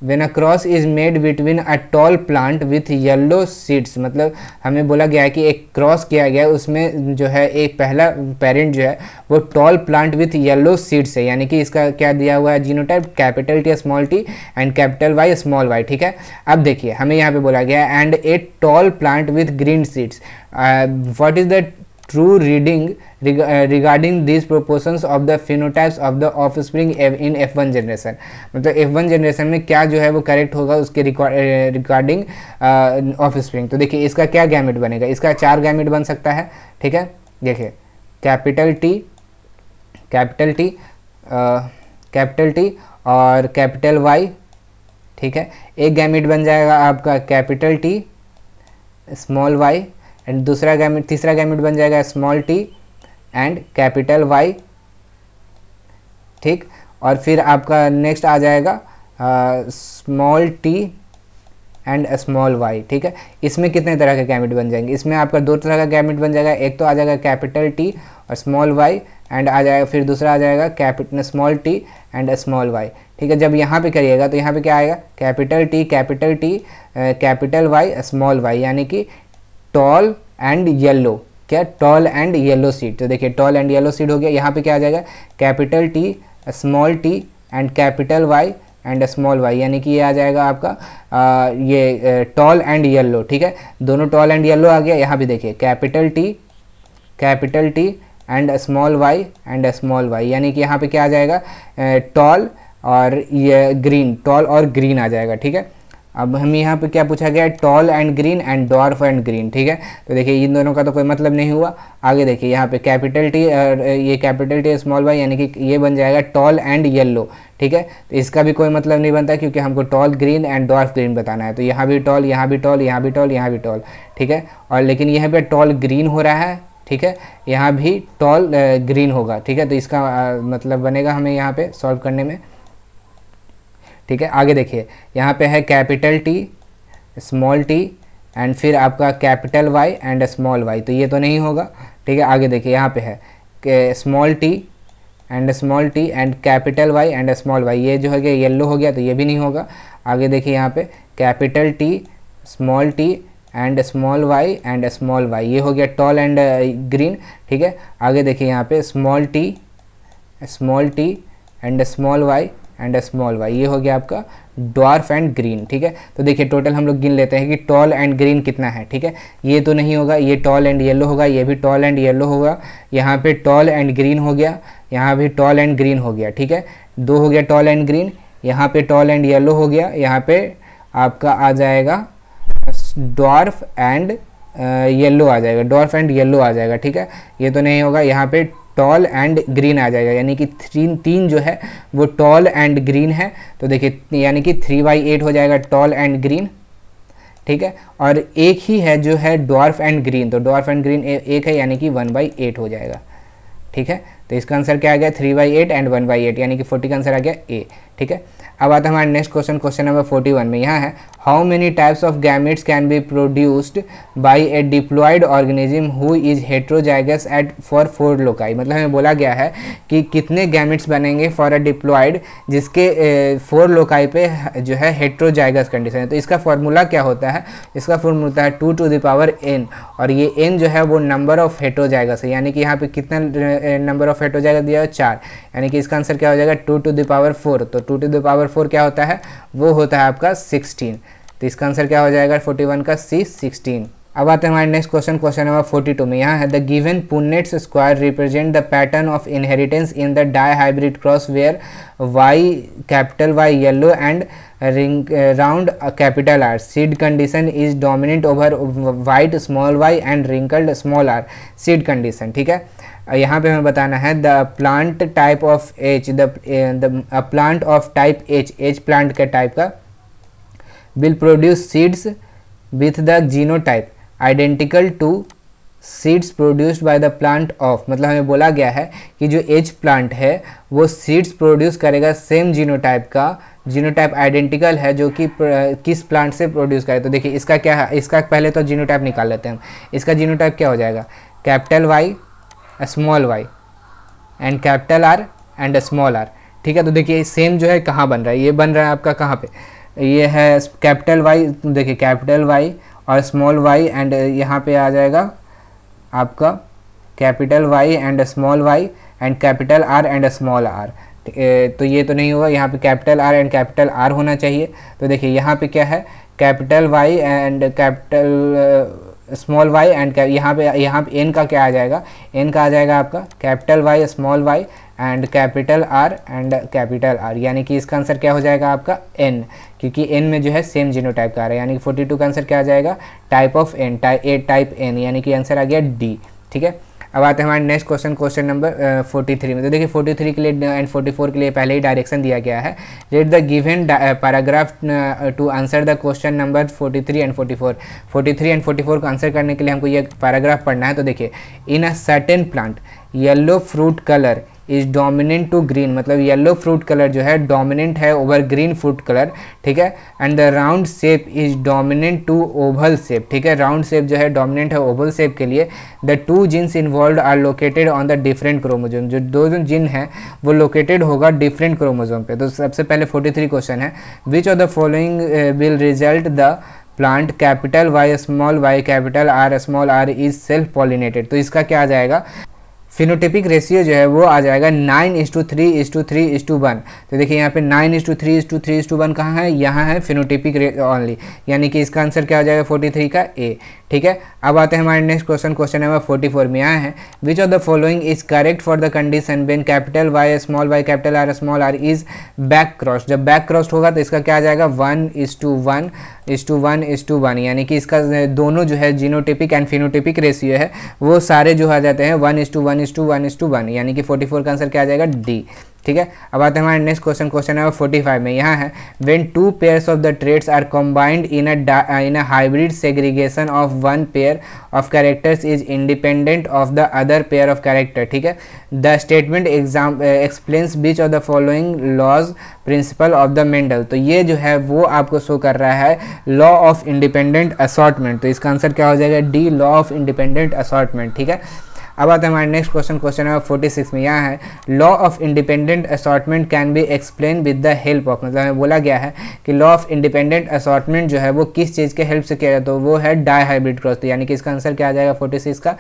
when a cross is made between a tall plant with yellow seeds मतलब हमें बोला गया है कि एक क्रॉस किया गया उसमें जो है एक पहला पेरेंट जो है वो tall plant with yellow seeds है यानी कि इसका क्या दिया हुआ है genotype capital T small T and capital Y small Y ठीक है अब देखिए हमें यहाँ पे बोला गया है and a tall plant with green seeds what is the true reading regarding this regarding of the of of the offspring in F one generation मतलब एफ वन generation में क्या जो है वो करेक्ट होगा उसके रिगार्डिंग ऑफस्प्रिंग uh, uh, तो देखिए इसका क्या गैमेट बनेगा इसका चार गैमेट बन सकता है ठीक है देखिए capital T capital T capital T और कैपिटल वाई ठीक है एक गैमेट बन जाएगा आपका capital T small Y and दूसरा गैमिट तीसरा गैमिट बन जाएगा small T and capital Y ठीक और फिर आपका नेक्स्ट आ जाएगा small T and small Y ठीक है इसमें कितने तरह के गैमिट बन जाएंगे इसमें आपका दो तरह का गैमिट बन जाएगा एक तो आ जाएगा कैपिटल टी और स्मॉल वाई एंड आ जाएगा फिर दूसरा आ जाएगा capital small T and small Y ठीक है जब यहाँ पे करिएगा तो यहाँ पे क्या आएगा capital T capital T capital Y small Y यानी कि टॉल एंड येलो क्या टॉल एंड येलो सीड तो देखिए टॉल एंड येलो सीड हो गया यहाँ पे क्या आ जाएगा capital T small T and capital Y and small Y यानी कि ये आ जाएगा आपका आ, ये टॉल एंड येलो ठीक है दोनों टॉल एंड येलो आ गया यहाँ भी देखिए capital T capital T and small Y and small Y यानी कि यहाँ पे क्या आ जाएगा टॉल और ये ग्रीन टॉल और ग्रीन आ जाएगा ठीक है अब हम यहाँ पे क्या पूछा गया tall and green and dwarf and green ठीक है तो देखिए इन दोनों का तो कोई मतलब नहीं हुआ आगे देखिए यहाँ पे कैपिटल टी ये कैपिटल टी स्मॉल वाई यानी कि ये बन जाएगा टॉल एंड येल्लो ठीक है तो इसका भी कोई मतलब नहीं बनता क्योंकि हमको tall green and dwarf green बताना है तो यहाँ भी टॉल यहाँ भी टॉल यहाँ भी टॉल यहाँ भी टॉल ठीक है और लेकिन यहाँ पर टॉल ग्रीन हो रहा है ठीक है यहाँ भी टॉल ग्रीन होगा ठीक है तो इसका मतलब बनेगा हमें यहाँ पर सॉल्व करने में ठीक है आगे देखिए यहाँ पे है capital T small T and फिर आपका capital Y and small Y तो ये तो नहीं होगा ठीक है आगे देखिए यहाँ पे है small T and small T and capital Y and small Y ये जो है कि येल्लो हो गया तो ये भी नहीं होगा आगे देखिए यहाँ पे capital T small T and small Y and small Y ये हो गया टॉल एंड ग्रीन ठीक है आगे देखिए यहाँ पे small T small T and small Y and a small Y ये हो गया आपका डॉर्फ एंड ग्रीन ठीक है तो देखिए टोटल हम लोग गिन लेते हैं कि टॉल एंड ग्रीन कितना है ठीक है ये तो नहीं होगा ये टॉल एंड येलो होगा ये भी टॉल एंड येलो होगा यहाँ पे टॉल एंड ग्रीन हो गया यहाँ भी टॉल एंड ग्रीन हो गया ठीक है दो हो गया टॉल एंड ग्रीन यहाँ पे टॉल एंड येलो हो गया यहाँ पे आपका आ जाएगा डॉर्फ एंड येलो आ जाएगा डॉर्फ एंड येलो आ जाएगा ठीक है ये तो नहीं होगा यहाँ पे टॉल एंड ग्रीन आ जाएगा यानी कि थ्री तीन जो है वो टॉल एंड ग्रीन है तो देखिए यानी कि थ्री बाई एट हो जाएगा टॉल एंड ग्रीन ठीक है और एक ही है जो है डॉर्फ एंड ग्रीन तो डॉर्फ एंड ग्रीन एक है यानी कि वन बाई एट हो जाएगा ठीक है तो इसका आंसर क्या आ गया three by eight and one by eight यानी कि फोर्टी का आंसर आ गया ए ठीक है अब आता है हमारा next question question number forty one में यहाँ है how many types of gametes can be produced by a diploid organism who is heterozygous at for four loci मतलब हमें बोला गया है कि कितने गैमिट्स बनेंगे फॉर अ डिप्लॉयड जिसके फोर लोकाई पे जो है हेट्रोजाइगस कंडीशन है तो इसका फॉर्मूला क्या होता है इसका फॉर्मूला होता है टू टू दावर एन और ये एन जो है वो नंबर ऑफ हेट्रोजाइगस है यानी कि यहाँ पे कितना नंबर ऑफ हेट्रोजाइगस दिया है चार यानी कि इसका आंसर क्या हो जाएगा two to the power four तो two to the power four क्या होता है वो होता है आपका सिक्सटीन तो इसका आंसर क्या हो जाएगा फोर्टी वन का सी सिक्सटीन अब आते हैं हमारे next question question number forty two में यहाँ है the given Punnett's square represent the pattern of inheritance in the dihybrid cross where Y capital Y yellow and ring round capital R seed condition is dominant over white small Y and wrinkled small R seed condition ठीक है यहाँ पे हमें बताना है the plant type of H the plant of type H H plant के type का will produce seeds with the genotype identical to seeds produced by the plant of मतलब हमें बोला गया है कि जो एज प्लांट है वो सीड्स प्रोड्यूस करेगा सेम जीनो टाइप का जीनो टाइप आइडेंटिकल है जो कि किस प्लांट से प्रोड्यूस करे तो देखिए इसका क्या है इसका पहले तो जीनो टाइप निकाल लेते हैं इसका जीनो टाइप क्या हो जाएगा capital Y small Y and capital R and small R ठीक है तो देखिए सेम जो है कहाँ बन रहा है ये बन रहा है आपका कहाँ पे ये है कैपिटल वाई तो देखिए कैपिटल वाई और स्मॉल वाई एंड यहाँ पे आ जाएगा आपका capital Y and small Y and capital R and small R तो ये तो नहीं होगा यहाँ पे capital R and capital R होना चाहिए तो देखिए यहाँ पे क्या है capital Y and capital small Y and cap यहाँ पे यहाँ पे एन का क्या आ जाएगा एन का आ जाएगा आपका capital Y small Y and capital R and capital R यानी कि इसका आंसर क्या हो जाएगा आपका एन क्योंकि एन में जो है सेम जीनो टाइप का आ रहा है यानी कि 42 का आंसर क्या आ जाएगा type of N type A type N यानी कि आंसर आ गया डी ठीक है अब आते हैं हमारे next question question number forty three में तो देखिए फोर्टी थ्री के लिए एंड फोर्टी फोर के लिए पहले ही डायरेक्शन दिया गया है read the given paragraph to answer the question number forty three and forty four forty three and forty four को आंसर करने के लिए हमको ये पैराग्राफ पढ़ना है तो देखिए in a certain plant yellow fruit colour is dominant to green मतलब येलो फ्रूट कलर जो है डोमिनेंट है ओवर ग्रीन फ्रूट कलर ठीक है and the round shape is dominant to oval shape ठीक है राउंड शेप जो है डोमिनेंट है ओवल शेप के लिए the two genes involve are located on the different chromosome जो दो जो जिन है वो लोकेटेड होगा डिफरेंट क्रोमोजोम पे तो सबसे पहले 43 क्वेश्चन है which of the following will result the plant capital Y small Y capital R small R is self pollinated तो इसका क्या आ जाएगा फिनोटिपिक रेशियो जो है वो आ जाएगा nine is to three is to three is to one तो देखिए यहाँ पे nine is to three is to three is to one कहाँ है यहाँ है फिनोटिपिक ओनली यानी कि इसका आंसर क्या हो जाएगा फोर्टी थ्री का ए ठीक है अब आते हैं हमारे next question question number forty four में आए हैं which of the following is correct for the condition when capital Y small Y capital R small R is back cross जब बैक क्रॉस होगा तो इसका क्या आ जाएगा one is to one is to one is to one यानी कि इसका दोनों जो है जीनोटिपिक एंड फिनोटिपिक रेशियो है वो सारे जो आ जाते हैं one is to one is to one is to one यानी कि फोर्टी फोर का आंसर क्या आ जाएगा डी ठीक है अब आते हैं हमारे next question question number forty five में यहाँ है when two pairs of the traits are combined in a in a hybrid segregation of one pair of characters is independent of the other pair of character ठीक है the statement exam explains which of the following laws principle of the Mendel तो ये जो है वो आपको show कर रहा है लॉ ऑफ इंडिपेंडेंट असॉटमेंट तो इसका आंसर क्या हो जाएगा D law of independent assortment ठीक है अब आते हैं हमारे next question question number forty six में यहाँ है law of independent assortment can be explain with the help of मतलब हमें बोला गया है कि लॉ ऑफ इंडिपेंडेंट असॉटमेंट जो है वो किस चीज़ के हेल्प से किया जाता है तो वो है डाई हाइब्रिड क्रॉस तो यानी कि इसका आंसर क्या आ जाएगा फोर्टी सिक्स का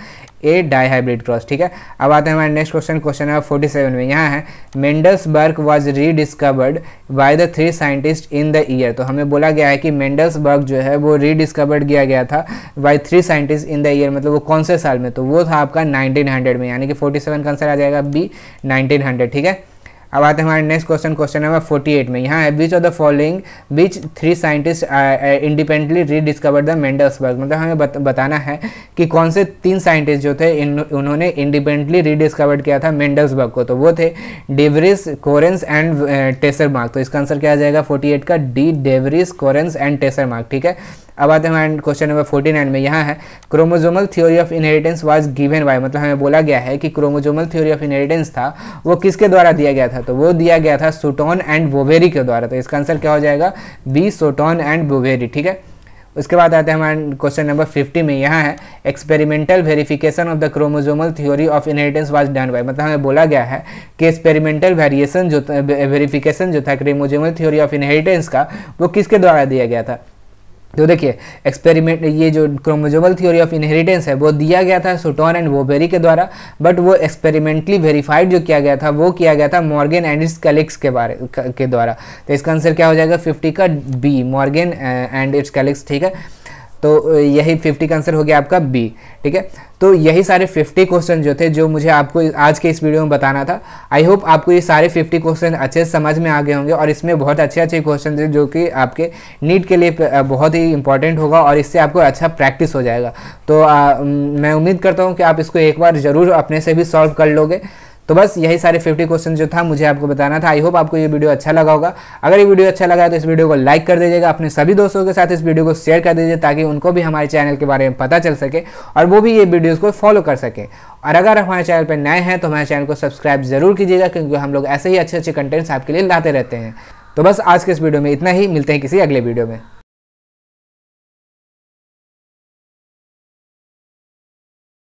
ए डाईहाइब्रिड क्रॉस ठीक है अब आते हैं हमारे next question question number forty seven में यहाँ है Mendel's work was rediscovered by the three scientist in the year तो हमें बोला गया है कि मेंडल्स बर्ग जो है वो रीडिस्कवर्ड किया गया था by three scientist in the year मतलब वो कौन से साल में तो वो था आपका नाइनटीन में यानी कि फोर्टी का आंसर आ जाएगा बी नाइनटीन ठीक है अब आते हैं हमारे next question question number forty eight में यहाँ है which of the following which three scientist independently rediscover the Mendel's work मतलब हमें बत, बताना है कि कौन से तीन साइंटिस्ट जो थे इन, उन्होंने इंडिपेंडेंटली रीडिस्कवर किया था मेंडल्सबर्ग को तो वो थे de Vries Correns and Tschermak तो इसका आंसर क्या आ जाएगा फोर्टी का D de Vries Correns and Tschermak ठीक है अब आते हैं क्वेश्चन नंबर फोर्टी नाइन में यहाँ है chromosomal theory of inheritance was given by मतलब हमें बोला गया है कि क्रोमोजोमल थ्योरी ऑफ इनहेरिटेंस था वो किसके द्वारा दिया गया था तो वो दिया गया था सोटोन एंड बोवेरी के द्वारा तो इसका आंसर क्या हो जाएगा बी सोटोन एंड बोवेरी ठीक है उसके बाद आते हैं हमारे क्वेश्चन नंबर 50 में यहाँ है experimental verification of the chromosomal theory of inheritance was done by मतलब हमें बोला गया है कि एक्सपेरिमेंटल वेरिएशन जो वेरिफिकेशन जो था क्रोमोजोमल थ्योरी ऑफ इनहेरिटेंस का वो किसके द्वारा दिया गया था तो देखिए एक्सपेरिमेंट ये जो क्रोमोजोमल थ्योरी ऑफ इनहेरिटेंस है वो दिया गया था सुटोन एंड वोबेरी के द्वारा बट वो एक्सपेरिमेंटली वेरीफाइड जो किया गया था वो किया गया था मॉर्गेन एंड इट्स कैलिक्स के बारे के द्वारा तो इसका आंसर क्या हो जाएगा फिफ्टी का B Morgan and its colleagues ठीक है तो यही फिफ्टी का आंसर हो गया आपका बी ठीक है तो यही सारे फिफ्टी क्वेश्चन जो थे जो मुझे आपको आज के इस वीडियो में बताना था आई होप आपको ये सारे फिफ्टी क्वेश्चन अच्छे से समझ में आ गए होंगे और इसमें बहुत अच्छे अच्छे क्वेश्चन थे जो कि आपके नीट के लिए बहुत ही इंपॉर्टेंट होगा और इससे आपको अच्छा प्रैक्टिस हो जाएगा तो आ, मैं उम्मीद करता हूँ कि आप इसको एक बार ज़रूर अपने से भी सॉल्व कर लोगे तो बस यही सारे 50 क्वेश्चन जो था मुझे आपको बताना था आई होप आपको ये वीडियो अच्छा लगा होगा अगर ये वीडियो अच्छा लगा है तो इस वीडियो को लाइक कर दीजिएगा अपने सभी दोस्तों के साथ इस वीडियो को शेयर कर दीजिए ताकि उनको भी हमारे चैनल के बारे में पता चल सके और वो भी ये वीडियोज़ को फॉलो कर सके और अगर हमारे चैनल पर नए हैं तो हमारे चैनल को सब्सक्राइब जरूर कीजिएगा क्योंकि हम लोग ऐसे ही अच्छे अच्छे कंटेंट्स आपके लिए लाते रहते हैं तो बस आज के इस वीडियो में इतना ही मिलते हैं किसी अगले वीडियो में